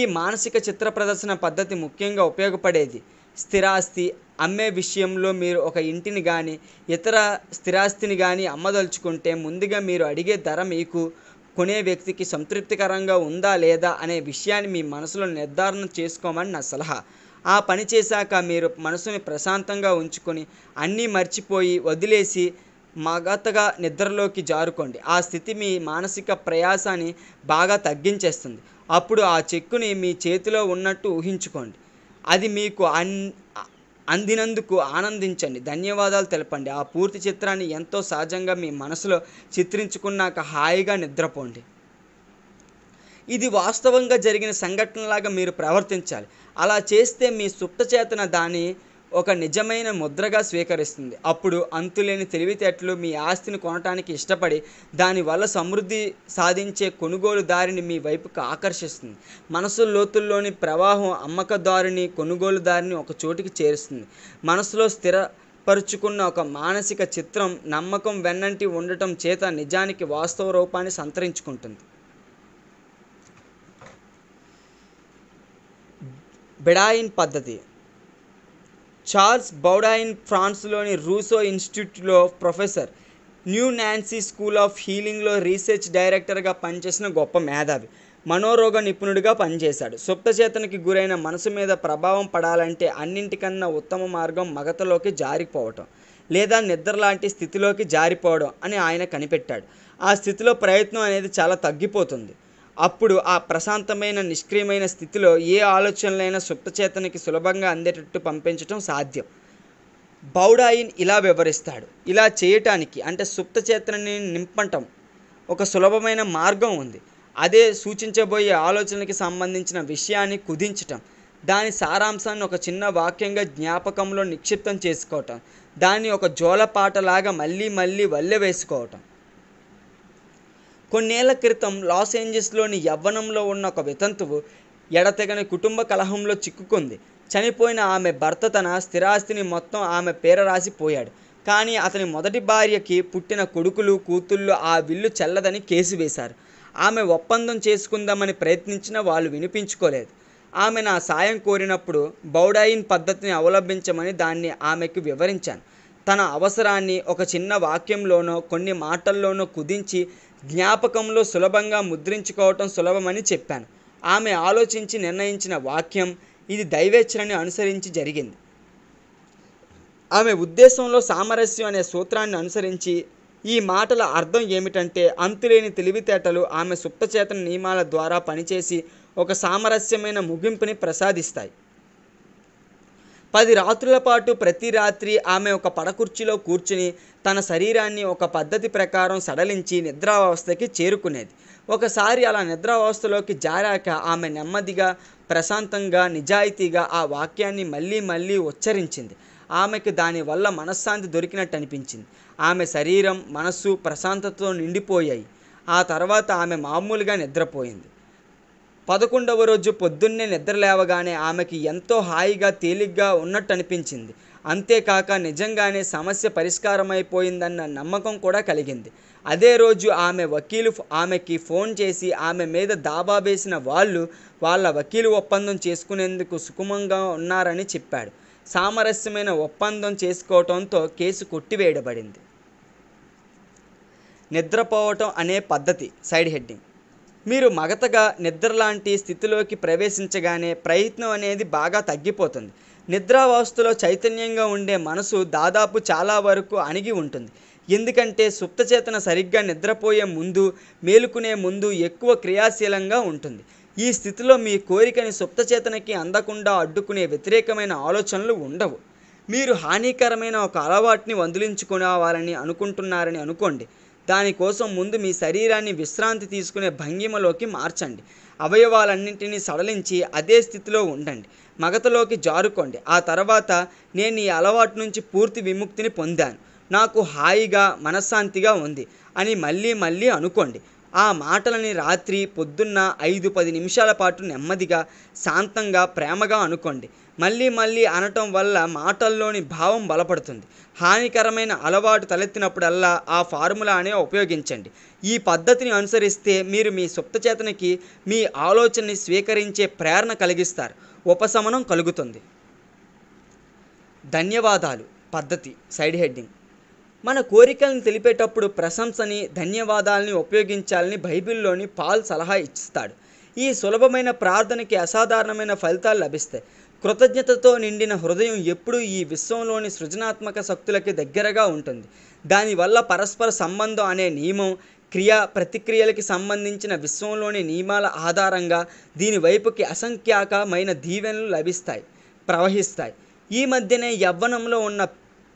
ఈ మానసిక చిత్ర ప్రదర్శన పద్ధతి ముఖ్యంగా ఉపయోగపడేది స్థిరాస్తి అమ్మే విషయంలో మీరు ఒక ఇంటిని కానీ ఇతర స్థిరాస్తిని కానీ అమ్మదలుచుకుంటే ముందుగా మీరు అడిగే ధర మీకు కొనే వ్యక్తికి సంతృప్తికరంగా ఉందా లేదా అనే విషయాన్ని మీ మనసులో నిర్ధారణ చేసుకోమని నా సలహా ఆ పని చేశాక మీరు మనసుని ప్రశాంతంగా ఉంచుకొని అన్నీ మర్చిపోయి వదిలేసి మగతగా నిద్రలోకి జారుకోండి ఆ స్థితి మీ మానసిక ప్రయాసాన్ని బాగా తగ్గించేస్తుంది అప్పుడు ఆ చెక్కుని మీ చేతిలో ఉన్నట్టు ఊహించుకోండి అది మీకు అన్ అందినందుకు ఆనందించండి ధన్యవాదాలు తెలపండి ఆ పూర్తి చిత్రాన్ని ఎంతో సహజంగా మీ మనసులో చిత్రించుకున్నాక హాయిగా నిద్రపోండి ఇది వాస్తవంగా జరిగిన సంఘటనలాగా మీరు ప్రవర్తించాలి అలా చేస్తే మీ సుప్తచేతన దాని ఒక నిజమైన ముద్రగా స్వీకరిస్తుంది అప్పుడు అంతులేని తెలివితేటలు మీ ఆస్తిని కొనటానికి ఇష్టపడి దానివల్ల సమృద్ధి సాధించే కొనుగోలుదారిని మీ వైపుకు ఆకర్షిస్తుంది మనసు లోతుల్లోని ప్రవాహం అమ్మకదారుని కొనుగోలుదారిని ఒక చోటికి చేరుస్తుంది మనసులో స్థిర పరుచుకున్న ఒక మానసిక చిత్రం నమ్మకం వెన్నంటి ఉండటం చేత నిజానికి వాస్తవ రూపాన్ని సంతరించుకుంటుంది బిడాయిన్ పద్ధతి చార్ల్స్ బౌడాయిన్ ఫ్రాన్స్లోని రూసో ఇన్స్టిట్యూట్లో professor new Nancy school of హీలింగ్లో రీసెర్చ్ డైరెక్టర్గా పనిచేసిన గొప్ప మేధావి మనోరోగ నిపుణుడిగా పనిచేశాడు సుప్తచేతనకి గురైన మనసు మీద ప్రభావం పడాలంటే అన్నింటికన్నా ఉత్తమ మార్గం మగతలోకి జారిపోవటం లేదా నిద్ర లాంటి స్థితిలోకి జారిపోవడం అని ఆయన కనిపెట్టాడు ఆ స్థితిలో ప్రయత్నం అనేది చాలా తగ్గిపోతుంది అప్పుడు ఆ ప్రశాంతమైన నిష్క్రియమైన స్థితిలో ఏ ఆలోచనలైనా సుప్తచేతనికి సులభంగా అందేటట్టు పంపించటం సాధ్యం బౌడాయిన్ ఇలా వివరిస్తాడు ఇలా చేయటానికి అంటే సుప్తచేతనని నింపటం ఒక సులభమైన మార్గం ఉంది అదే సూచించబోయే ఆలోచనకి సంబంధించిన విషయాన్ని కుదించటం దాని సారాంశాన్ని ఒక చిన్న వాక్యంగా జ్ఞాపకంలో నిక్షిప్తం చేసుకోవటం దాన్ని ఒక జోలపాటలాగా మళ్ళీ మళ్ళీ వల్లె వేసుకోవటం కొన్నేళ్ల క్రితం లాస్ ఏంజల్స్లోని యవ్వనంలో ఉన్న ఒక వితంతువు ఎడతెగని కుటుంబ కలహంలో చిక్కుకుంది చనిపోయిన ఆమె భర్త తన స్థిరాస్తిని మొత్తం ఆమె పేర రాసి పోయాడు కానీ అతని మొదటి భార్యకి పుట్టిన కొడుకులు కూతుళ్ళు ఆ విల్లు చెల్లదని కేసు వేశారు ఆమె ఒప్పందం చేసుకుందామని ప్రయత్నించిన వాళ్ళు వినిపించుకోలేదు ఆమె నా సాయం కోరినప్పుడు బౌడాయిన్ పద్ధతిని అవలంబించమని దాన్ని ఆమెకు వివరించాను తన అవసరాన్ని ఒక చిన్న వాక్యంలోనో కొన్ని మాటల్లోనో కుదించి జ్ఞాపకంలో సులభంగా ముద్రించుకోవటం సులభమని చెప్పాను ఆమె ఆలోచించి నిర్ణయించిన వాక్యం ఇది దైవేచ్ఛని అనుసరించి జరిగింది ఆమె ఉద్దేశంలో సామరస్యం అనే సూత్రాన్ని అనుసరించి ఈ మాటల అర్థం ఏమిటంటే అంతులేని తెలివితేటలు ఆమె సుప్తచేతన నియమాల ద్వారా పనిచేసి ఒక సామరస్యమైన ముగింపుని ప్రసాదిస్తాయి పది రాత్రుల పాటు ప్రతి రాత్రి ఆమె ఒక పడకుర్చీలో కూర్చుని తన శరీరాన్ని ఒక పద్ధతి ప్రకారం సడలించి నిద్రావస్థకి చేరుకునేది ఒకసారి అలా నిద్రావస్థలోకి జారాక ఆమె నెమ్మదిగా ప్రశాంతంగా నిజాయితీగా ఆ వాక్యాన్ని మళ్ళీ మళ్ళీ ఉచ్చరించింది ఆమెకు దానివల్ల మనశ్శాంతి దొరికినట్టు అనిపించింది ఆమె శరీరం మనస్సు ప్రశాంతతతో నిండిపోయాయి ఆ తర్వాత ఆమె మామూలుగా నిద్రపోయింది పదకొండవ రోజు పొద్దున్నే నిద్ర లేవగానే ఆమెకి ఎంతో హాయిగా తేలిగ్గా ఉన్నట్టు అనిపించింది అంతేకాక నిజంగానే సమస్య పరిష్కారమైపోయిందన్న నమ్మకం కూడా కలిగింది అదే రోజు ఆమె వకీలు ఆమెకి ఫోన్ చేసి ఆమె మీద దాబా వేసిన వాళ్ళు వాళ్ళ వకీలు ఒప్పందం చేసుకునేందుకు సుఖమంగా ఉన్నారని చెప్పాడు సామరస్యమైన ఒప్పందం చేసుకోవటంతో కేసు కొట్టివేయబడింది నిద్రపోవటం అనే పద్ధతి సైడ్ హెడ్డింగ్ మీరు మగతగా నిద్ర లాంటి స్థితిలోకి ప్రవేశించగానే ప్రయత్నం అనేది బాగా తగ్గిపోతుంది నిద్రావస్థలో చైతన్యంగా ఉండే మనసు దాదాపు చాలా వరకు అణిగి ఉంటుంది ఎందుకంటే సుప్తచేతన సరిగ్గా నిద్రపోయే ముందు మేలుకునే ముందు ఎక్కువ క్రియాశీలంగా ఉంటుంది ఈ స్థితిలో మీ కోరికని సుప్తచేతనకి అందకుండా అడ్డుకునే వ్యతిరేకమైన ఆలోచనలు ఉండవు మీరు హానికరమైన ఒక అలవాటుని వదిలించుకోవాలని అనుకుంటున్నారని అనుకోండి దానికోసం ముందు మీ శరీరాన్ని విశ్రాంతి తీసుకునే భంగిమలోకి మార్చండి అవయవాలన్నింటినీ సడలించి అదే స్థితిలో ఉండండి మగతలోకి జారుకోండి ఆ తర్వాత నేను ఈ అలవాటు నుంచి పూర్తి విముక్తిని పొందాను నాకు హాయిగా మనశ్శాంతిగా ఉంది అని మళ్ళీ మళ్ళీ అనుకోండి ఆ మాటలని రాత్రి పొద్దున్న ఐదు పది నిమిషాల పాటు నెమ్మదిగా శాంతంగా ప్రేమగా అనుకోండి మళ్ళీ మళ్ళీ అనటం వల్ల మాటల్లోని భావం బలపడుతుంది హానికరమైన అలవాటు తలెత్తినప్పుడల్లా ఆ ఫార్ములానే ఉపయోగించండి ఈ పద్ధతిని అనుసరిస్తే మీరు మీ సుప్తచేతనకి మీ ఆలోచనని స్వీకరించే ప్రేరణ కలిగిస్తారు ఉపశమనం కలుగుతుంది ధన్యవాదాలు పద్ధతి సైడ్ హెడ్డింగ్ మన కోరికలను తెలిపేటప్పుడు ప్రశంసని ధన్యవాదాలని ఉపయోగించాలని బైబిల్లోని పాల్ సలహా ఇస్తాడు ఈ సులభమైన ప్రార్థనకి అసాధారణమైన ఫలితాలు లభిస్తాయి కృతజ్ఞతతో నిండిన హృదయం ఎప్పుడూ ఈ విశ్వంలోని సృజనాత్మక శక్తులకి దగ్గరగా ఉంటుంది దానివల్ల పరస్పర సంబంధం అనే నియమం క్రియా ప్రతిక్రియలకి సంబంధించిన విశ్వంలోని నియమాల ఆధారంగా దీని వైపుకి అసంఖ్యాకమైన దీవెనలు లభిస్తాయి ప్రవహిస్తాయి ఈ మధ్యనే యవ్వనంలో ఉన్న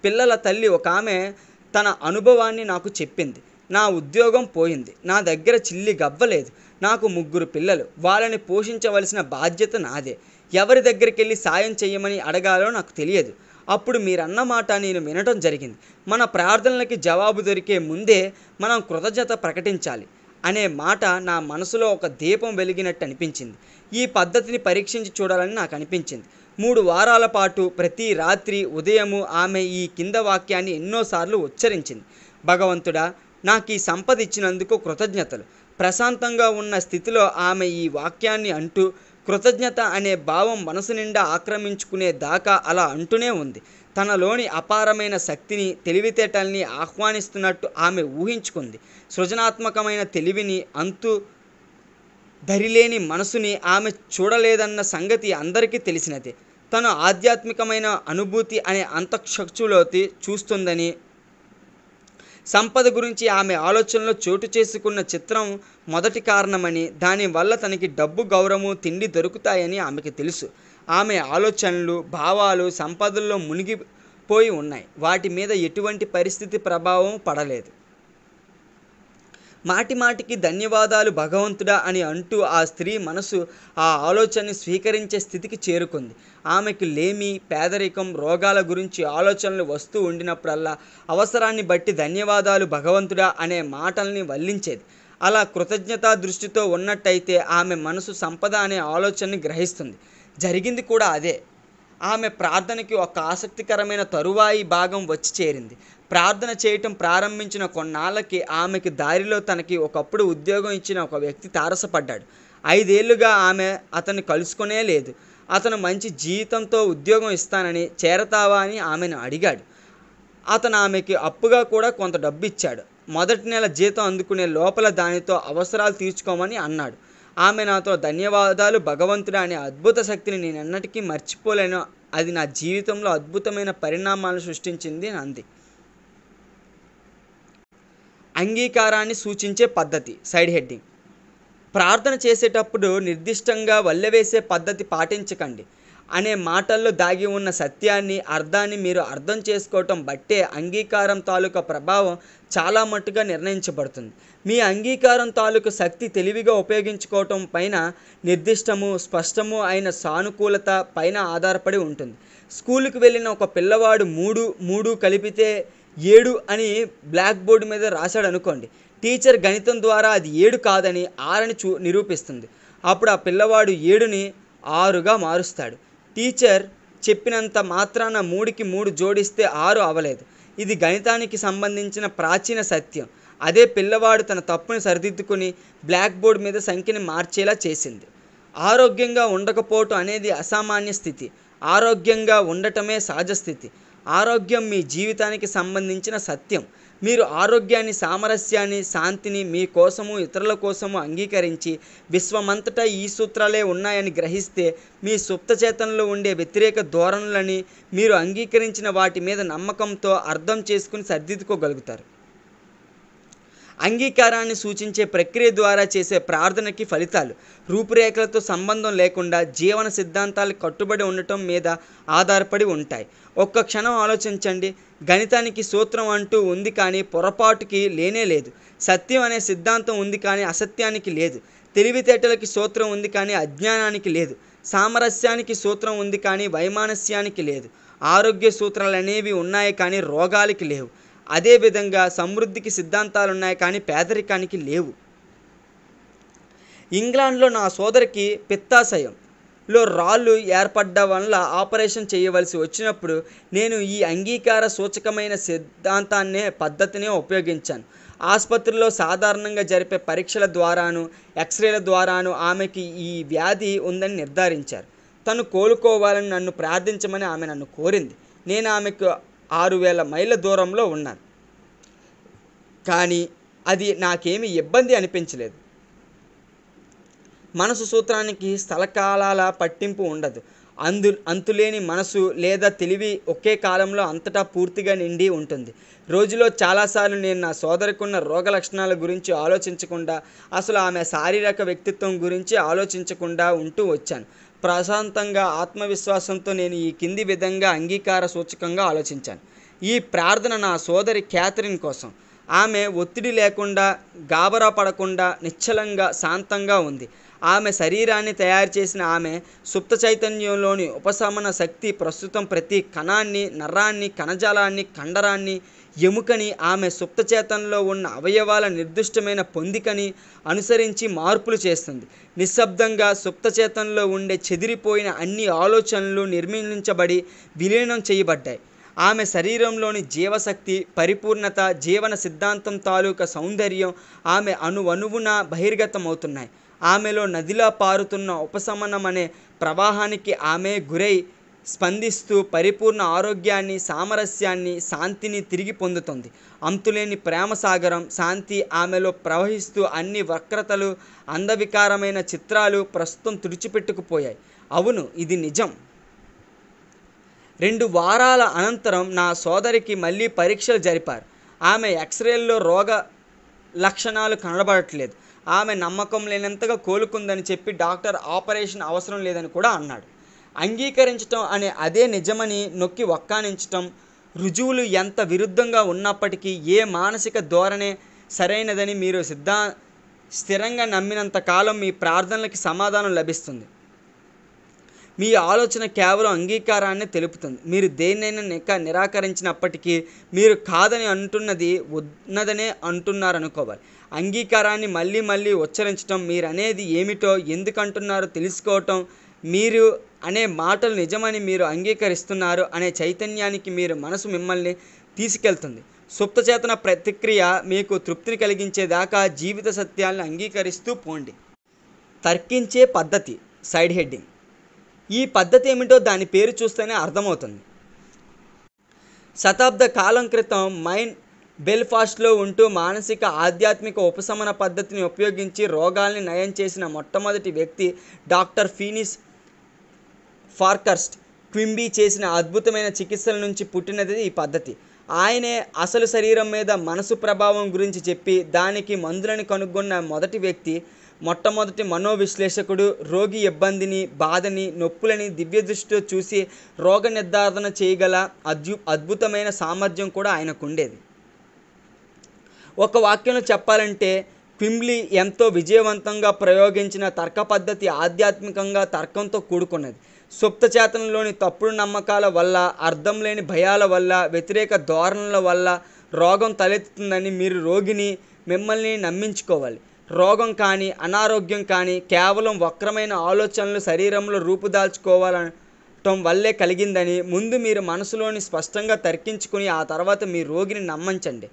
పిల్లల తల్లి ఒక ఆమె తన అనుభవాన్ని నాకు చెప్పింది నా ఉద్యోగం పోయింది నా దగ్గర చిల్లి గవ్వలేదు నాకు ముగ్గురు పిల్లలు వాళ్ళని పోషించవలసిన బాధ్యత నాదే ఎవరి దగ్గరికి వెళ్ళి సాయం చేయమని అడగాలో నాకు తెలియదు అప్పుడు మీరన్న మాట నేను వినటం జరిగింది మన ప్రార్థనలకి జవాబు దొరికే ముందే మనం కృతజ్ఞత ప్రకటించాలి అనే మాట నా మనసులో ఒక దీపం వెలిగినట్టు అనిపించింది ఈ పద్ధతిని పరీక్షించి చూడాలని నాకు అనిపించింది మూడు వారాల పాటు ప్రతి రాత్రి ఉదయము ఆమె ఈ కింద వాక్యాన్ని ఎన్నోసార్లు ఉచ్చరించింది భగవంతుడా నాకు ఈ సంపద ఇచ్చినందుకు కృతజ్ఞతలు ప్రశాంతంగా ఉన్న స్థితిలో ఆమె ఈ వాక్యాన్ని అంటూ కృతజ్ఞత అనే భావం మనసు నిండా ఆక్రమించుకునే దాకా అలా అంటూనే ఉంది తనలోని అపారమైన శక్తిని తెలివితేటల్ని ఆహ్వానిస్తున్నట్టు ఆమె ఊహించుకుంది సృజనాత్మకమైన తెలివిని అంతు ధరిలేని మనసుని ఆమె చూడలేదన్న సంగతి అందరికీ తెలిసినదే తను ఆధ్యాత్మికమైన అనుభూతి అనే అంతఃక్షులోతి చూస్తుందని సంపద గురించి ఆమె ఆలోచనలో చోటు చేసుకున్న చిత్రం మొదటి కారణమని దానివల్ల తనకి డబ్బు గౌరవము తిండి దొరుకుతాయని ఆమెకు తెలుసు ఆమె ఆలోచనలు భావాలు సంపదల్లో మునిగిపోయి ఉన్నాయి వాటి మీద ఎటువంటి పరిస్థితి ప్రభావం పడలేదు మాటి మాటికి ధన్యవాదాలు భగవంతుడా అని అంటూ ఆ స్త్రీ మనసు ఆ ఆలోచనని స్వీకరించే స్థితికి చేరుకుంది ఆమెకు లేమి పేదరికం రోగాల గురించి ఆలోచనలు వస్తూ ఉండినప్పుడల్లా అవసరాన్ని బట్టి ధన్యవాదాలు భగవంతుడా అనే మాటల్ని వల్లించేది అలా కృతజ్ఞతా దృష్టితో ఉన్నట్టయితే ఆమె మనసు సంపద అనే ఆలోచనని గ్రహిస్తుంది జరిగింది కూడా అదే ఆమె ప్రార్థనకి ఒక ఆసక్తికరమైన తరువాయి భాగం వచ్చి చేరింది ప్రార్థన చేయటం ప్రారంభించిన కొన్నాళ్ళకి ఆమెకి దారిలో తనకి ఒకప్పుడు ఉద్యోగం ఇచ్చిన ఒక వ్యక్తి తారసపడ్డాడు ఐదేళ్లుగా ఆమె అతన్ని కలుసుకునే లేదు అతను మంచి జీతంతో ఉద్యోగం ఇస్తానని చేరతావా అని ఆమెను అడిగాడు అతను ఆమెకి అప్పుగా కూడా కొంత డబ్బు ఇచ్చాడు మొదటి నెల జీతం అందుకునే లోపల దానితో అవసరాలు తీర్చుకోమని అన్నాడు ఆమె నాతో ధన్యవాదాలు భగవంతుడు అనే అద్భుత శక్తిని నేను ఎన్నటికీ మర్చిపోలేను అది నా జీవితంలో అద్భుతమైన పరిణామాలను సృష్టించింది అంది అంగీకారాన్ని సూచించే పద్ధతి సైడ్ హెడ్డింగ్ ప్రార్థన చేసేటప్పుడు నిర్దిష్టంగా వల్లెవేసే పద్ధతి పాటించకండి అనే మాటల్లో దాగి ఉన్న సత్యాన్ని అర్థాన్ని మీరు అర్థం చేసుకోవటం బట్టే అంగీకారం తాలూకా ప్రభావం చాలా మట్టుగా నిర్ణయించబడుతుంది మీ అంగీకారం తాలూకు శక్తి తెలివిగా ఉపయోగించుకోవటం పైన నిర్దిష్టము స్పష్టము అయిన సానుకూలత పైన ఆధారపడి ఉంటుంది స్కూలుకు వెళ్ళిన ఒక పిల్లవాడు మూడు మూడు కలిపితే ఏడు అని బ్లాక్ బోర్డు మీద రాశాడు అనుకోండి టీచర్ గణితం ద్వారా అది ఏడు కాదని ఆరని చూ నిరూపిస్తుంది అప్పుడు ఆ పిల్లవాడు ఏడుని ఆరుగా మారుస్తాడు టీచర్ చెప్పినంత మాత్రాన మూడుకి మూడు జోడిస్తే ఆరు అవలేదు ఇది గణితానికి సంబంధించిన ప్రాచీన సత్యం అదే పిల్లవాడు తన తప్పుని సరిదిద్దుకుని బ్లాక్ బోర్డ్ మీద సంఖ్యని మార్చేలా చేసింది ఆరోగ్యంగా ఉండకపోవటం అనేది అసామాన్య స్థితి ఆరోగ్యంగా ఉండటమే సహజ స్థితి ఆరోగ్యం మీ జీవితానికి సంబంధించిన సత్యం మీరు ఆరోగ్యాన్ని సామరస్యాన్ని శాంతిని మీ కోసము ఇతరుల కోసము అంగీకరించి విశ్వమంతటా ఈ సూత్రాలే ఉన్నాయని గ్రహిస్తే మీ సుప్తచేతనలో ఉండే వ్యతిరేక ధోరణులని మీరు అంగీకరించిన వాటి మీద నమ్మకంతో అర్థం చేసుకుని సర్దిద్దుకోగలుగుతారు అంగీకారాన్ని సూచించే ప్రక్రియ ద్వారా చేసే ప్రార్థనకి ఫలితాలు రూపురేఖలతో సంబంధం లేకుండా జీవన సిద్ధాంతాలు కట్టుబడి ఉండటం మీద ఆధారపడి ఉంటాయి ఒక్క క్షణం ఆలోచించండి గణితానికి సూత్రం అంటూ ఉంది కానీ పొరపాటుకి లేనే లేదు సత్యం అనే సిద్ధాంతం ఉంది కానీ అసత్యానికి లేదు తెలివితేటలకి సూత్రం ఉంది కానీ అజ్ఞానానికి లేదు సామరస్యానికి సూత్రం ఉంది కానీ వైమానస్యానికి లేదు ఆరోగ్య సూత్రాలు అనేవి ఉన్నాయి కానీ రోగాలకి లేవు అదేవిధంగా సమృద్ధికి సిద్ధాంతాలు ఉన్నాయి కానీ పేదరికానికి లేవు ఇంగ్లాండ్లో నా సోదరికి పిత్తాశయం లో రాళ్ళు ఏర్పడ్డ వల్ల ఆపరేషన్ చేయవలసి వచ్చినప్పుడు నేను ఈ అంగీకార సూచకమైన సిద్ధాంతాన్నే పద్ధతినే ఉపయోగించాను ఆసుపత్రిలో సాధారణంగా జరిపే పరీక్షల ద్వారాను ఎక్స్రేల ద్వారాను ఆమెకి ఈ వ్యాధి ఉందని నిర్ధారించారు తను కోలుకోవాలని నన్ను ప్రార్థించమని ఆమె నన్ను కోరింది నేను ఆమెకు ఆరు వేల మైళ్ళ దూరంలో ఉన్నాను కానీ అది నాకేమీ ఇబ్బంది అనిపించలేదు మనసు సూత్రానికి స్థలకాలాల పట్టింపు ఉండదు అందు అంతులేని మనసు లేదా తెలివి ఒకే కాలంలో అంతటా పూర్తిగా నిండి ఉంటుంది రోజులో చాలాసార్లు నేను నా సోదరికున్న రోగ లక్షణాల గురించి ఆలోచించకుండా అసలు ఆమె శారీరక వ్యక్తిత్వం గురించి ఆలోచించకుండా ఉంటూ వచ్చాను ప్రశాంతంగా ఆత్మవిశ్వాసంతో నేను ఈ కింది విధంగా అంగీకార సూచకంగా ఆలోచించాను ఈ ప్రార్థన నా సోదరి క్యాథరిన్ కోసం ఆమె ఒత్తిడి లేకుండా గాబరా పడకుండా నిశ్చలంగా శాంతంగా ఉంది ఆమె శరీరాన్ని తయారు చేసిన ఆమె సుప్త చైతన్యంలోని ఉపశమన శక్తి ప్రస్తుతం ప్రతి కణాన్ని నరాన్ని కణజాలాన్ని కండరాన్ని ఎముకని ఆమె సుప్తచేతనలో ఉన్న అవయవాల నిర్దిష్టమైన పొందికని అనుసరించి మార్పులు చేస్తుంది నిశ్శబ్దంగా సుప్తచేతనలో ఉండే చెదిరిపోయిన అన్ని ఆలోచనలు నిర్మించబడి విలీనం చేయబడ్డాయి ఆమె శరీరంలోని జీవశక్తి పరిపూర్ణత జీవన సిద్ధాంతం తాలూకా సౌందర్యం ఆమె అణువణువున బహిర్గతమవుతున్నాయి ఆమెలో నదిలా పారుతున్న ఉపశమనం అనే ప్రవాహానికి ఆమె గురై స్పందిస్తూ పరిపూర్ణ ఆరోగ్యాన్ని సామరస్యాన్ని శాంతిని తిరిగి పొందుతుంది అంతులేని ప్రేమ సాగరం శాంతి ఆమెలో ప్రవహిస్తూ అన్ని వక్రతలు అందవికారమైన చిత్రాలు ప్రస్తుతం తుడిచిపెట్టుకుపోయాయి అవును ఇది నిజం రెండు వారాల అనంతరం నా సోదరికి మళ్ళీ పరీక్షలు జరిపారు ఆమె ఎక్స్రేల్లో రోగ లక్షణాలు కనబడట్లేదు ఆమె నమ్మకం లేనంతగా కోలుకుందని చెప్పి డాక్టర్ ఆపరేషన్ అవసరం లేదని కూడా అన్నాడు అంగీకరించటం అనే అదే నిజమని నొక్కి వక్కానించటం రుజువులు ఎంత విరుద్ధంగా ఉన్నప్పటికీ ఏ మానసిక ధోరణే సరైనదని మీరు సిద్ధా స్థిరంగా నమ్మినంత కాలం మీ ప్రార్థనలకి సమాధానం లభిస్తుంది మీ ఆలోచన కేవలం అంగీకారాన్ని తెలుపుతుంది మీరు దేన్నైనా ఇంకా నిరాకరించినప్పటికీ మీరు కాదని అంటున్నది ఉన్నదనే అంటున్నారనుకోవాలి అంగీకారాన్ని మళ్ళీ మళ్ళీ ఉచ్చరించడం అనేది ఏమిటో ఎందుకంటున్నారో తెలుసుకోవటం మీరు అనే మాటలు నిజమని మీరు అంగీకరిస్తున్నారు అనే చైతన్యానికి మీరు మనసు మిమ్మల్ని తీసుకెళ్తుంది సుప్తచేతన ప్రతిక్రియ మీకు తృప్తిని కలిగించేదాకా జీవిత సత్యాలను అంగీకరిస్తూ పోండి తర్కించే పద్ధతి సైడ్ హెడ్డింగ్ ఈ పద్ధతి ఏమిటో దాని పేరు చూస్తేనే అర్థమవుతుంది శతాబ్ద కాలం క్రితం మైండ్ బెల్ఫాస్ట్లో ఉంటూ మానసిక ఆధ్యాత్మిక ఉపశమన పద్ధతిని ఉపయోగించి రోగాల్ని నయం చేసిన మొట్టమొదటి వ్యక్తి డాక్టర్ ఫీనిస్ ఫార్కర్స్ట్ క్విమ్బీ చేసిన అద్భుతమైన చికిత్సల నుంచి పుట్టినది ఈ పద్ధతి ఆయనే అసలు శరీరం మీద మనసు ప్రభావం గురించి చెప్పి దానికి మందులను కనుగొన్న మొదటి వ్యక్తి మొట్టమొదటి మనోవిశ్లేషకుడు రోగి ఇబ్బందిని బాధని నొప్పులని దివ్య దృష్టితో చూసి రోగ నిర్ధారణ చేయగల అద్యు అద్భుతమైన సామర్థ్యం కూడా ఆయనకుండేది ఒక వాక్యంలో చెప్పాలంటే క్విమ్లీ ఎంతో విజయవంతంగా ప్రయోగించిన తర్క పద్ధతి ఆధ్యాత్మికంగా తర్కంతో కూడుకున్నది సుప్తచేతనలోని తప్పుడు నమ్మకాల వల్ల అర్థం లేని భయాల వల్ల వ్యతిరేక ధోరణుల వల్ల రోగం తలెత్తుతుందని మీరు రోగిని మిమ్మల్ని నమ్మించుకోవాలి రోగం కానీ అనారోగ్యం కానీ కేవలం వక్రమైన ఆలోచనలు శరీరంలో రూపుదాల్చుకోవాలటం వల్లే కలిగిందని ముందు మీరు మనసులోని స్పష్టంగా తర్కించుకుని ఆ తర్వాత మీ రోగిని నమ్మించండి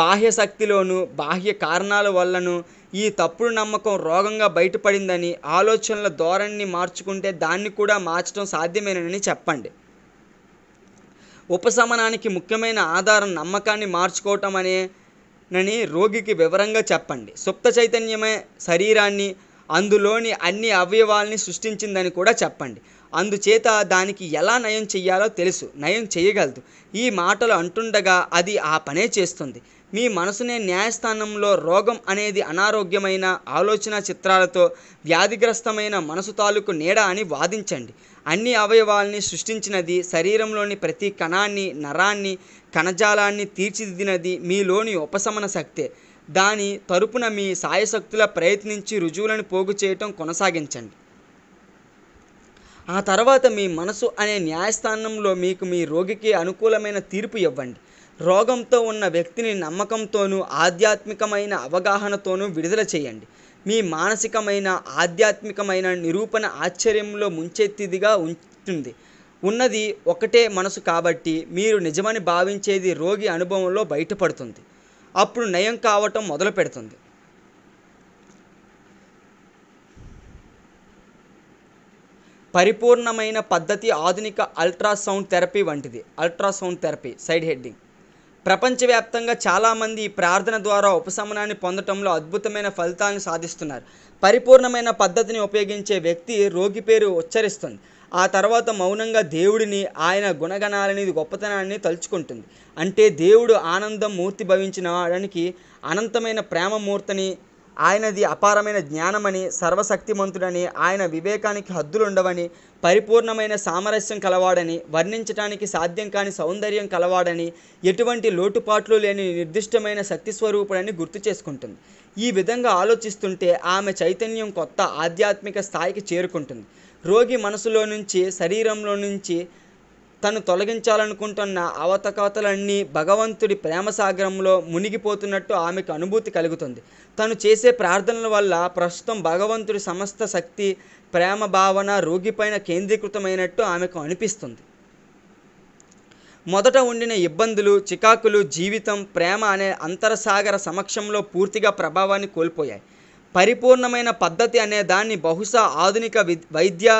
బాహ్య శక్తిలోను బాహ్య కారణాల వల్లను ఈ తప్పుడు నమ్మకం రోగంగా బయటపడిందని ఆలోచనల ధోరణిని మార్చుకుంటే దాన్ని కూడా మార్చడం సాధ్యమేనని చెప్పండి ఉపశమనానికి ముఖ్యమైన ఆధారం నమ్మకాన్ని మార్చుకోవటం అనే నని రోగికి వివరంగా చెప్పండి సుప్త చైతన్యమే శరీరాన్ని అందులోని అన్ని అవయవాల్ని సృష్టించిందని కూడా చెప్పండి అందుచేత దానికి ఎలా నయం చేయాలో తెలుసు నయం చేయగలదు ఈ మాటలు అంటుండగా అది ఆ పనే చేస్తుంది మీ మనసునే న్యాయస్థానంలో రోగం అనేది అనారోగ్యమైన ఆలోచన చిత్రాలతో వ్యాధిగ్రస్తమైన మనసు తాలూకు నీడ అని వాదించండి అన్ని అవయవాల్ని సృష్టించినది శరీరంలోని ప్రతి కణాన్ని నరాన్ని కణజాలాన్ని తీర్చిదిద్దినది మీలోని ఉపశమన శక్తే దాని తరపున మీ సాయశక్తుల ప్రయత్నించి రుజువులను పోగు చేయటం కొనసాగించండి ఆ తర్వాత మీ మనసు అనే న్యాయస్థానంలో మీకు మీ రోగికి అనుకూలమైన తీర్పు ఇవ్వండి రోగంతో ఉన్న వ్యక్తిని నమ్మకంతోనూ ఆధ్యాత్మికమైన అవగాహనతోనూ విడుదల చేయండి మీ మానసికమైన ఆధ్యాత్మికమైన నిరూపణ ఆశ్చర్యంలో ముంచెత్తిదిగా ఉంటుంది ఉన్నది ఒకటే మనసు కాబట్టి మీరు నిజమని భావించేది రోగి అనుభవంలో బయటపడుతుంది అప్పుడు నయం కావటం మొదలు పెడుతుంది పరిపూర్ణమైన పద్ధతి ఆధునిక అల్ట్రాసౌండ్ థెరపీ వంటిది అల్ట్రాసౌండ్ థెరపీ సైడ్ హెడ్డింగ్ ప్రపంచవ్యాప్తంగా చాలామంది ఈ ప్రార్థన ద్వారా ఉపశమనాన్ని పొందటంలో అద్భుతమైన ఫలితాలను సాధిస్తున్నారు పరిపూర్ణమైన పద్ధతిని ఉపయోగించే వ్యక్తి రోగి పేరు ఉచ్చరిస్తుంది ఆ తర్వాత మౌనంగా దేవుడిని ఆయన గుణగణాలని గొప్పతనాన్ని తలుచుకుంటుంది అంటే దేవుడు ఆనందం మూర్తి భవించిన వాడానికి అనంతమైన ప్రేమమూర్తని ఆయనది అపారమైన జ్ఞానమని సర్వశక్తిమంతుడని ఆయన వివేకానికి హద్దులుండవని పరిపూర్ణమైన సామరస్యం కలవాడని వర్ణించటానికి సాధ్యం కాని సౌందర్యం కలవాడని ఎటువంటి లోటుపాట్లు లేని నిర్దిష్టమైన శక్తి స్వరూపుడని గుర్తు చేసుకుంటుంది ఈ విధంగా ఆలోచిస్తుంటే ఆమె చైతన్యం కొత్త ఆధ్యాత్మిక స్థాయికి చేరుకుంటుంది రోగి మనసులో నుంచి శరీరంలో నుంచి తను తొలగించాలనుకుంటున్న అవతకవతలన్నీ భగవంతుడి ప్రేమ సాగరంలో మునిగిపోతున్నట్టు ఆమెకు అనుభూతి కలుగుతుంది తను చేసే ప్రార్థనల వల్ల ప్రస్తుతం భగవంతుడి సమస్త శక్తి ప్రేమ భావన రోగిపైన కేంద్రీకృతమైనట్టు ఆమెకు అనిపిస్తుంది మొదట ఉండిన ఇబ్బందులు చికాకులు జీవితం ప్రేమ అనే అంతరసాగర సమక్షంలో పూర్తిగా ప్రభావాన్ని కోల్పోయాయి పరిపూర్ణమైన పద్ధతి అనే దాన్ని బహుశా ఆధునిక వైద్య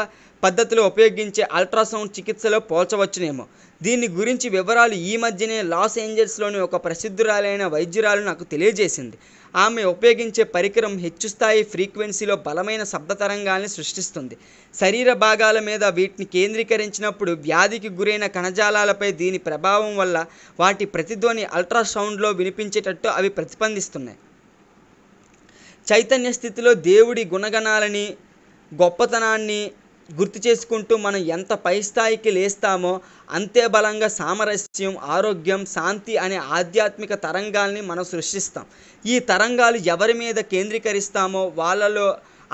పద్ధతిలో ఉపయోగించే అల్ట్రాసౌండ్ చికిత్సలో పోల్చవచ్చునేమో దీని గురించి వివరాలు ఈ మధ్యనే లాస్ ఏంజల్స్లోని ఒక ప్రసిద్ధురాలైన వైద్యురాలు నాకు తెలియజేసింది ఆమె ఉపయోగించే పరికరం హెచ్చు స్థాయి ఫ్రీక్వెన్సీలో బలమైన శబ్ద తరంగాల్ని సృష్టిస్తుంది శరీర భాగాల మీద వీటిని కేంద్రీకరించినప్పుడు వ్యాధికి గురైన కణజాలాలపై దీని ప్రభావం వల్ల వాటి ప్రతిధ్వని అల్ట్రాసౌండ్లో వినిపించేటట్టు అవి ప్రతిపందిస్తున్నాయి చైతన్య స్థితిలో దేవుడి గుణగణాలని గొప్పతనాన్ని గుర్తు చేసుకుంటూ మనం ఎంత పై స్థాయికి లేస్తామో అంతే బలంగా సామరస్యం ఆరోగ్యం శాంతి అనే ఆధ్యాత్మిక తరంగాల్ని మనం సృష్టిస్తాం ఈ తరంగాలు ఎవరి మీద కేంద్రీకరిస్తామో వాళ్ళలో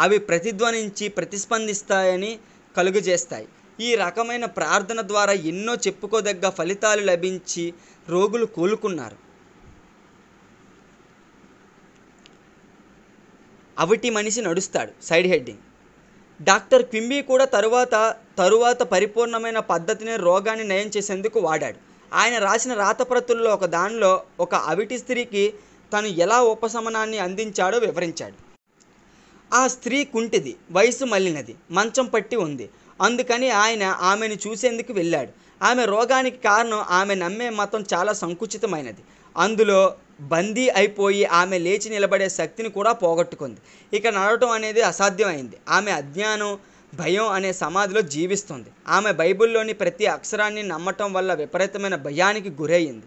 అవి ప్రతిధ్వనించి ప్రతిస్పందిస్తాయని కలుగజేస్తాయి ఈ రకమైన ప్రార్థన ద్వారా ఎన్నో చెప్పుకోదగ్గ ఫలితాలు లభించి రోగులు కోలుకున్నారు అవిటి మనిషి నడుస్తాడు సైడ్ హెడ్డింగ్ డాక్టర్ క్వింబీ కూడా తరువాత తరువాత పరిపూర్ణమైన పద్ధతిని రోగాన్ని నయం చేసేందుకు వాడాడు ఆయన రాసిన రాతప్రతుల్లో ఒక దానిలో ఒక అవిటి స్త్రీకి తను ఎలా ఉపశమనాన్ని అందించాడో వివరించాడు ఆ స్త్రీ కుంటిది వయసు మళ్ళినది మంచం పట్టి ఉంది అందుకని ఆయన ఆమెను చూసేందుకు వెళ్ళాడు ఆమె రోగానికి కారణం ఆమె నమ్మే మతం చాలా సంకుచితమైనది అందులో బందీ అయిపోయి ఆమె లేచి నిలబడే శక్తిని కూడా పోగొట్టుకుంది ఇక నడవటం అనేది అసాధ్యమైంది ఆమె అజ్ఞానం భయం అనే సమాధిలో జీవిస్తుంది ఆమె బైబిల్లోని ప్రతి అక్షరాన్ని నమ్మటం వల్ల విపరీతమైన భయానికి గురయ్యింది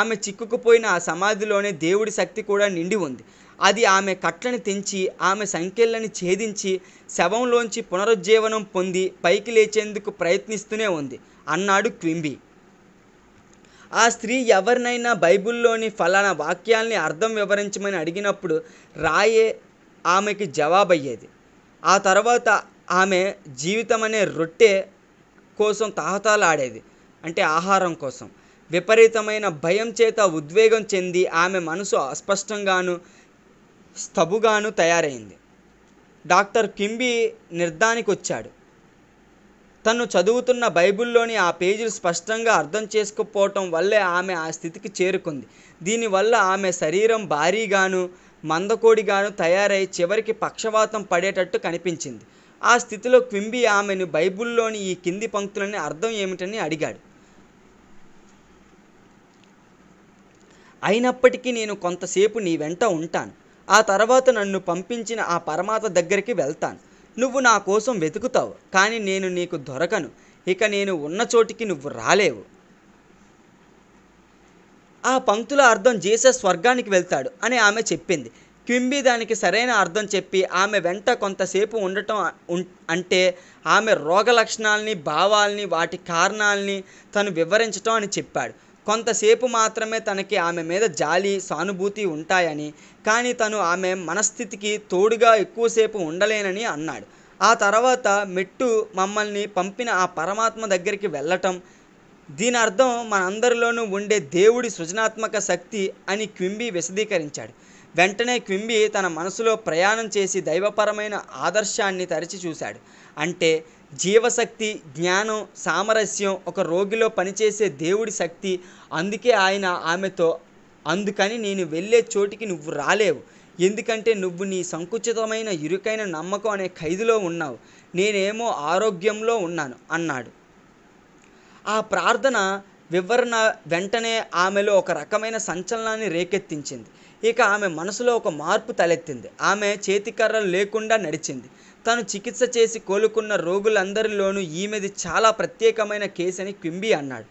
ఆమె చిక్కుకుపోయిన ఆ సమాధిలోనే దేవుడి శక్తి కూడా నిండి ఉంది అది ఆమె కట్లని తెంచి ఆమె సంఖ్యలను ఛేదించి శవంలోంచి పునరుజ్జీవనం పొంది పైకి లేచేందుకు ప్రయత్నిస్తూనే ఉంది అన్నాడు క్వింబీ ఆ స్త్రీ ఎవరినైనా బైబిల్లోని ఫలానా వాక్యాల్ని అర్థం వివరించమని అడిగినప్పుడు రాయే ఆమెకి జవాబయ్యేది ఆ తర్వాత ఆమె జీవితం అనే రొట్టె కోసం తాహతాలాడేది అంటే ఆహారం కోసం విపరీతమైన భయం చేత ఉద్వేగం చెంది ఆమె మనసు అస్పష్టంగాను స్తబుగాను తయారైంది డాక్టర్ కింబి నిర్ధానికి వచ్చాడు తను చదువుతున్న బైబిల్లోని ఆ పేజీలు స్పష్టంగా అర్థం చేసుకోకపోవటం వల్లే ఆమె ఆ స్థితికి చేరుకుంది దీనివల్ల ఆమె శరీరం భారీగాను మందకోడిగాను తయారై చివరికి పక్షవాతం పడేటట్టు కనిపించింది ఆ స్థితిలో క్వింబి ఆమెను బైబిల్లోని ఈ కింది పంక్తులని అర్థం ఏమిటని అడిగాడు అయినప్పటికీ నేను కొంతసేపు నీ వెంట ఉంటాను ఆ తర్వాత నన్ను పంపించిన ఆ పరమాత దగ్గరికి వెళ్తాను నువ్వు నా కోసం వెతుకుతావు కానీ నేను నీకు దొరకను ఇక నేను ఉన్న చోటికి నువ్వు రాలేవు ఆ పంక్తుల అర్థం జీసస్ స్వర్గానికి వెళ్తాడు అని ఆమె చెప్పింది క్వింబి దానికి సరైన అర్థం చెప్పి ఆమె వెంట కొంతసేపు ఉండటం అంటే ఆమె రోగ లక్షణాలని భావాల్ని వాటి కారణాలని తను వివరించటం అని చెప్పాడు కొంతసేపు మాత్రమే తనకి ఆమె మీద జాలి సానుభూతి ఉంటాయని కానీ తను ఆమె మనస్థితికి తోడుగా ఎక్కువసేపు ఉండలేనని అన్నాడు ఆ తర్వాత మెట్టు మమ్మల్ని పంపిన ఆ పరమాత్మ దగ్గరికి వెళ్ళటం దీని అర్థం మనందరిలోనూ ఉండే దేవుడి సృజనాత్మక శక్తి అని క్వింబి విశదీకరించాడు వెంటనే క్వింబి తన మనసులో ప్రయాణం చేసి దైవపరమైన ఆదర్శాన్ని తరిచి చూశాడు అంటే జీవశక్తి జ్ఞానం సామరస్యం ఒక రోగిలో పనిచేసే దేవుడి శక్తి అందుకే ఆయన ఆమెతో అందుకని నేను వెళ్ళే చోటికి నువ్వు రాలేవు ఎందుకంటే నువ్వు నీ సంకుచితమైన ఇరుకైన నమ్మకం అనే ఖైదులో ఉన్నావు నేనేమో ఆరోగ్యంలో ఉన్నాను అన్నాడు ఆ ప్రార్థన వివరణ వెంటనే ఆమెలో ఒక రకమైన సంచలనాన్ని రేకెత్తించింది ఇక ఆమె మనసులో ఒక మార్పు తలెత్తింది ఆమె చేతికర్రలు లేకుండా నడిచింది తను చికిత్స చేసి కోలుకున్న రోగులందరిలోనూ ఈమెది చాలా ప్రత్యేకమైన కేసు అని క్వింబి అన్నాడు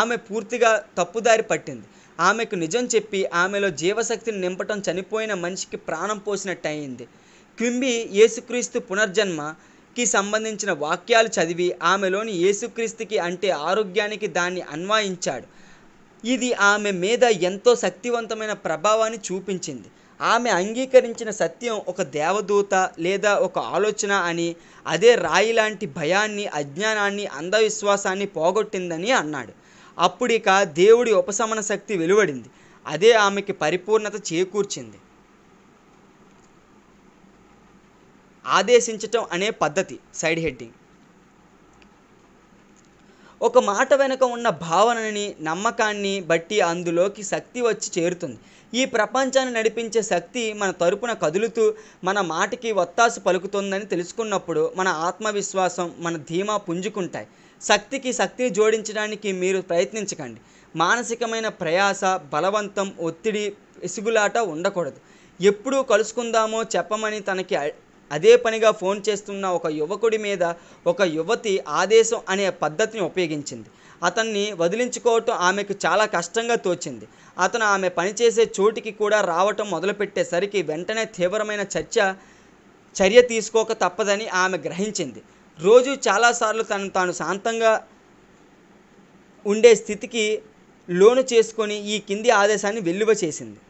ఆమె పూర్తిగా తప్పుదారి పట్టింది ఆమెకు నిజం చెప్పి ఆమెలో జీవశక్తిని నింపటం చనిపోయిన మనిషికి ప్రాణం పోసినట్టు అయింది క్వింబి యేసుక్రీస్తు పునర్జన్మకి సంబంధించిన వాక్యాలు చదివి ఆమెలోని యేసుక్రీస్తుకి అంటే ఆరోగ్యానికి దాన్ని అన్వయించాడు ఇది ఆమె మీద ఎంతో శక్తివంతమైన ప్రభావాన్ని చూపించింది ఆమె అంగీకరించిన సత్యం ఒక దేవదూత లేదా ఒక ఆలోచన అని అదే రాయి లాంటి భయాన్ని అజ్ఞానాన్ని అంధవిశ్వాసాన్ని పోగొట్టిందని అన్నాడు అప్పుడిక దేవుడి ఉపశమన శక్తి వెలువడింది అదే ఆమెకి పరిపూర్ణత చేకూర్చింది ఆదేశించటం అనే పద్ధతి సైడ్ హెడ్డింగ్ ఒక మాట వెనుక ఉన్న భావనని నమ్మకాన్ని బట్టి అందులోకి శక్తి వచ్చి చేరుతుంది ఈ ప్రపంచాన్ని నడిపించే శక్తి మన తరపున కదులుతూ మన మాటకి ఒత్తాసు పలుకుతుందని తెలుసుకున్నప్పుడు మన ఆత్మవిశ్వాసం మన ధీమా పుంజుకుంటాయి శక్తికి శక్తిని జోడించడానికి మీరు ప్రయత్నించకండి మానసికమైన ప్రయాస బలవంతం ఒత్తిడి ఇసుగులాట ఉండకూడదు ఎప్పుడు కలుసుకుందామో చెప్పమని తనకి అదే పనిగా ఫోన్ చేస్తున్న ఒక యువకుడి మీద ఒక యువతి ఆదేశం అనే పద్ధతిని ఉపయోగించింది అతన్ని వదిలించుకోవటం ఆమెకు చాలా కష్టంగా తోచింది అతను ఆమె పనిచేసే చోటికి కూడా రావటం మొదలుపెట్టేసరికి వెంటనే తీవ్రమైన చర్చ చర్య తీసుకోక తప్పదని ఆమె గ్రహించింది రోజు చాలాసార్లు తను తాను శాంతంగా ఉండే స్థితికి లోను చేసుకొని ఈ కింది ఆదేశాన్ని వెల్లువ చేసింది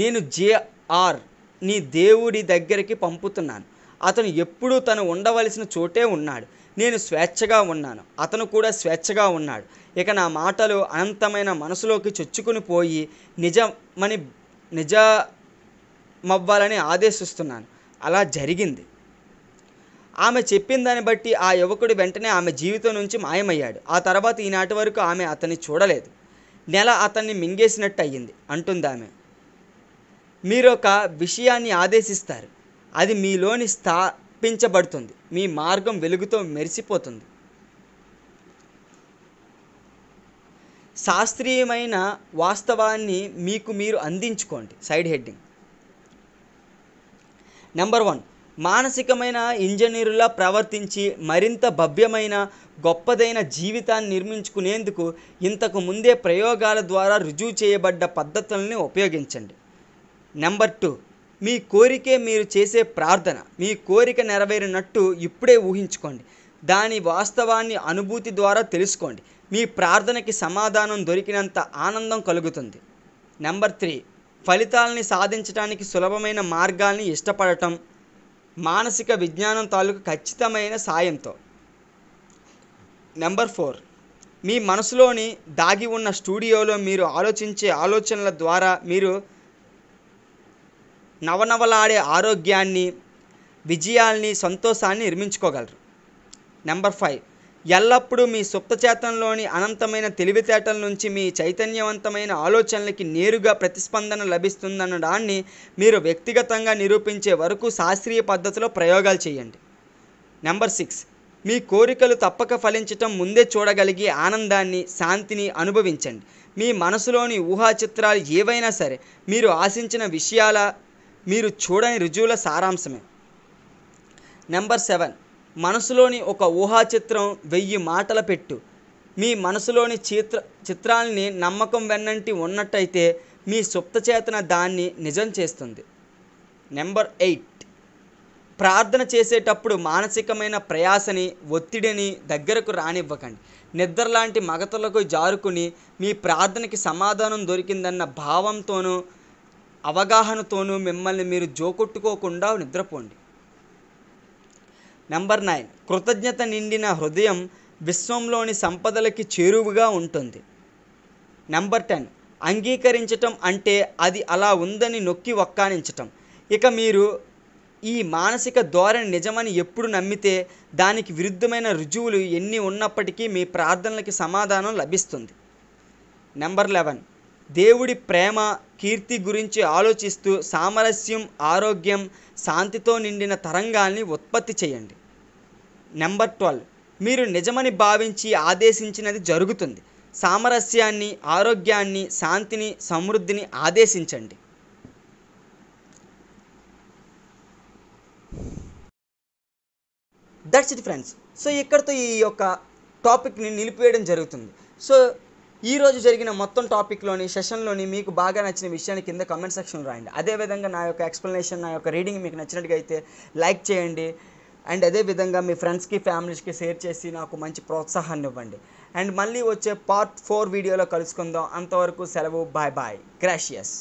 నేను జేఆర్ నీ దేవుడి దగ్గరికి పంపుతున్నాను అతను ఎప్పుడూ తను ఉండవలసిన చోటే ఉన్నాడు నేను స్వేచ్ఛగా ఉన్నాను అతను కూడా స్వేచ్ఛగా ఉన్నాడు ఇక నా మాటలు అనంతమైన మనసులోకి చొచ్చుకుని పోయి నిజమని నిజమవ్వాలని ఆదేశిస్తున్నాను అలా జరిగింది ఆమె చెప్పిన దాన్ని బట్టి ఆ యువకుడు వెంటనే ఆమె జీవితం నుంచి మాయమయ్యాడు ఆ తర్వాత ఈనాటి వరకు ఆమె అతన్ని చూడలేదు నెల అతన్ని మింగేసినట్టు అయ్యింది అంటుంది ఆమె మీరు ఒక విషయాన్ని ఆదేశిస్తారు అది మీలోని స్థాపించబడుతుంది మీ మార్గం వెలుగుతో మెరిసిపోతుంది శాస్త్రీయమైన వాస్తవాన్ని మీకు మీరు అందించుకోండి సైడ్ హెడ్డింగ్ నెంబర్ వన్ మానసికమైన ఇంజనీరులా ప్రవర్తించి మరింత భవ్యమైన గొప్పదైన జీవితాన్ని నిర్మించుకునేందుకు ఇంతకు ముందే ప్రయోగాల ద్వారా రుజువు చేయబడ్డ పద్ధతుల్ని ఉపయోగించండి నెంబర్ టూ మీ కోరికే మీరు చేసే ప్రార్థన మీ కోరిక నెరవేరినట్టు ఇప్పుడే ఊహించుకోండి దాని వాస్తవాన్ని అనుభూతి ద్వారా తెలుసుకోండి మీ ప్రార్థనకి సమాధానం దొరికినంత ఆనందం కలుగుతుంది నెంబర్ త్రీ ఫలితాలని సాధించడానికి సులభమైన మార్గాల్ని ఇష్టపడటం మానసిక విజ్ఞానం తాలూకు ఖచ్చితమైన సాయంతో నెంబర్ ఫోర్ మీ మనసులోని దాగి ఉన్న స్టూడియోలో మీరు ఆలోచించే ఆలోచనల ద్వారా మీరు నవనవలాడే ఆరోగ్యాన్ని విజయాల్ని సంతోషాన్ని నిర్మించుకోగలరు నెంబర్ ఫైవ్ ఎల్లప్పుడూ మీ సుప్తచేతంలోని అనంతమైన తెలివితేటల నుంచి మీ చైతన్యవంతమైన ఆలోచనలకి నేరుగా ప్రతిస్పందన లభిస్తుందనడాన్ని మీరు వ్యక్తిగతంగా నిరూపించే వరకు శాస్త్రీయ పద్ధతిలో ప్రయోగాలు చేయండి నెంబర్ సిక్స్ మీ కోరికలు తప్పక ఫలించటం ముందే చూడగలిగే ఆనందాన్ని శాంతిని అనుభవించండి మీ మనసులోని ఊహాచిత్రాలు ఏవైనా సరే మీరు ఆశించిన విషయాల మీరు చూడని రుజువుల సారాంశమే నెంబర్ సెవెన్ మనసులోని ఒక ఊహాచిత్రం వెయ్యి మాటల పెట్టు మీ మనసులోని చిత్ర చిత్రాల్ని నమ్మకం వెన్నంటి ఉన్నట్టయితే మీ సుప్తచేతన దాన్ని నిజం చేస్తుంది నెంబర్ ఎయిట్ ప్రార్థన చేసేటప్పుడు మానసికమైన ప్రయాసని ఒత్తిడిని దగ్గరకు రానివ్వకండి నిద్ర లాంటి మగతలకు జారుకుని మీ ప్రార్థనకి సమాధానం దొరికిందన్న భావంతోనూ అవగాహనతోనూ మిమ్మల్ని మీరు జోకొట్టుకోకుండా నిద్రపోండి నెంబర్ నైన్ కృతజ్ఞత నిండిన హృదయం విశ్వంలోని సంపదలకి చేరువుగా ఉంటుంది నెంబర్ టెన్ అంగీకరించటం అంటే అది అలా ఉందని నొక్కి ఒక్కానించటం ఇక మీరు ఈ మానసిక ధోరణి నిజమని ఎప్పుడు నమ్మితే దానికి విరుద్ధమైన రుజువులు ఎన్ని ఉన్నప్పటికీ మీ ప్రార్థనలకి సమాధానం లభిస్తుంది నెంబర్ లెవెన్ దేవుడి ప్రేమ కీర్తి గురించి ఆలోచిస్తూ సామరస్యం ఆరోగ్యం శాంతితో నిండిన తరంగాల్ని ఉత్పత్తి చేయండి నెంబర్ ట్వెల్వ్ మీరు నిజమని భావించి ఆదేశించినది జరుగుతుంది సామరస్యాన్ని ఆరోగ్యాన్ని శాంతిని సమృద్ధిని ఆదేశించండి దట్స్ ఇట్ ఫ్రెండ్స్ సో ఇక్కడితో ఈ యొక్క టాపిక్ని నిలిపివేయడం జరుగుతుంది సో ఈరోజు జరిగిన మొత్తం టాపిక్లోని సెషన్లోని మీకు బాగా నచ్చిన విషయాన్ని కింద కమెంట్ సెక్షన్ రాయండి అదేవిధంగా నా యొక్క ఎక్స్ప్లెనేషన్ నా యొక్క రీడింగ్ మీకు నచ్చినట్టుగా అయితే లైక్ చేయండి అండ్ అదేవిధంగా మీ ఫ్రెండ్స్కి ఫ్యామిలీస్కి షేర్ చేసి నాకు మంచి ప్రోత్సాహాన్ని ఇవ్వండి అండ్ మళ్ళీ వచ్చే పార్ట్ ఫోర్ వీడియోలో కలుసుకుందాం అంతవరకు సెలవు బాయ్ బాయ్ గ్రాషియస్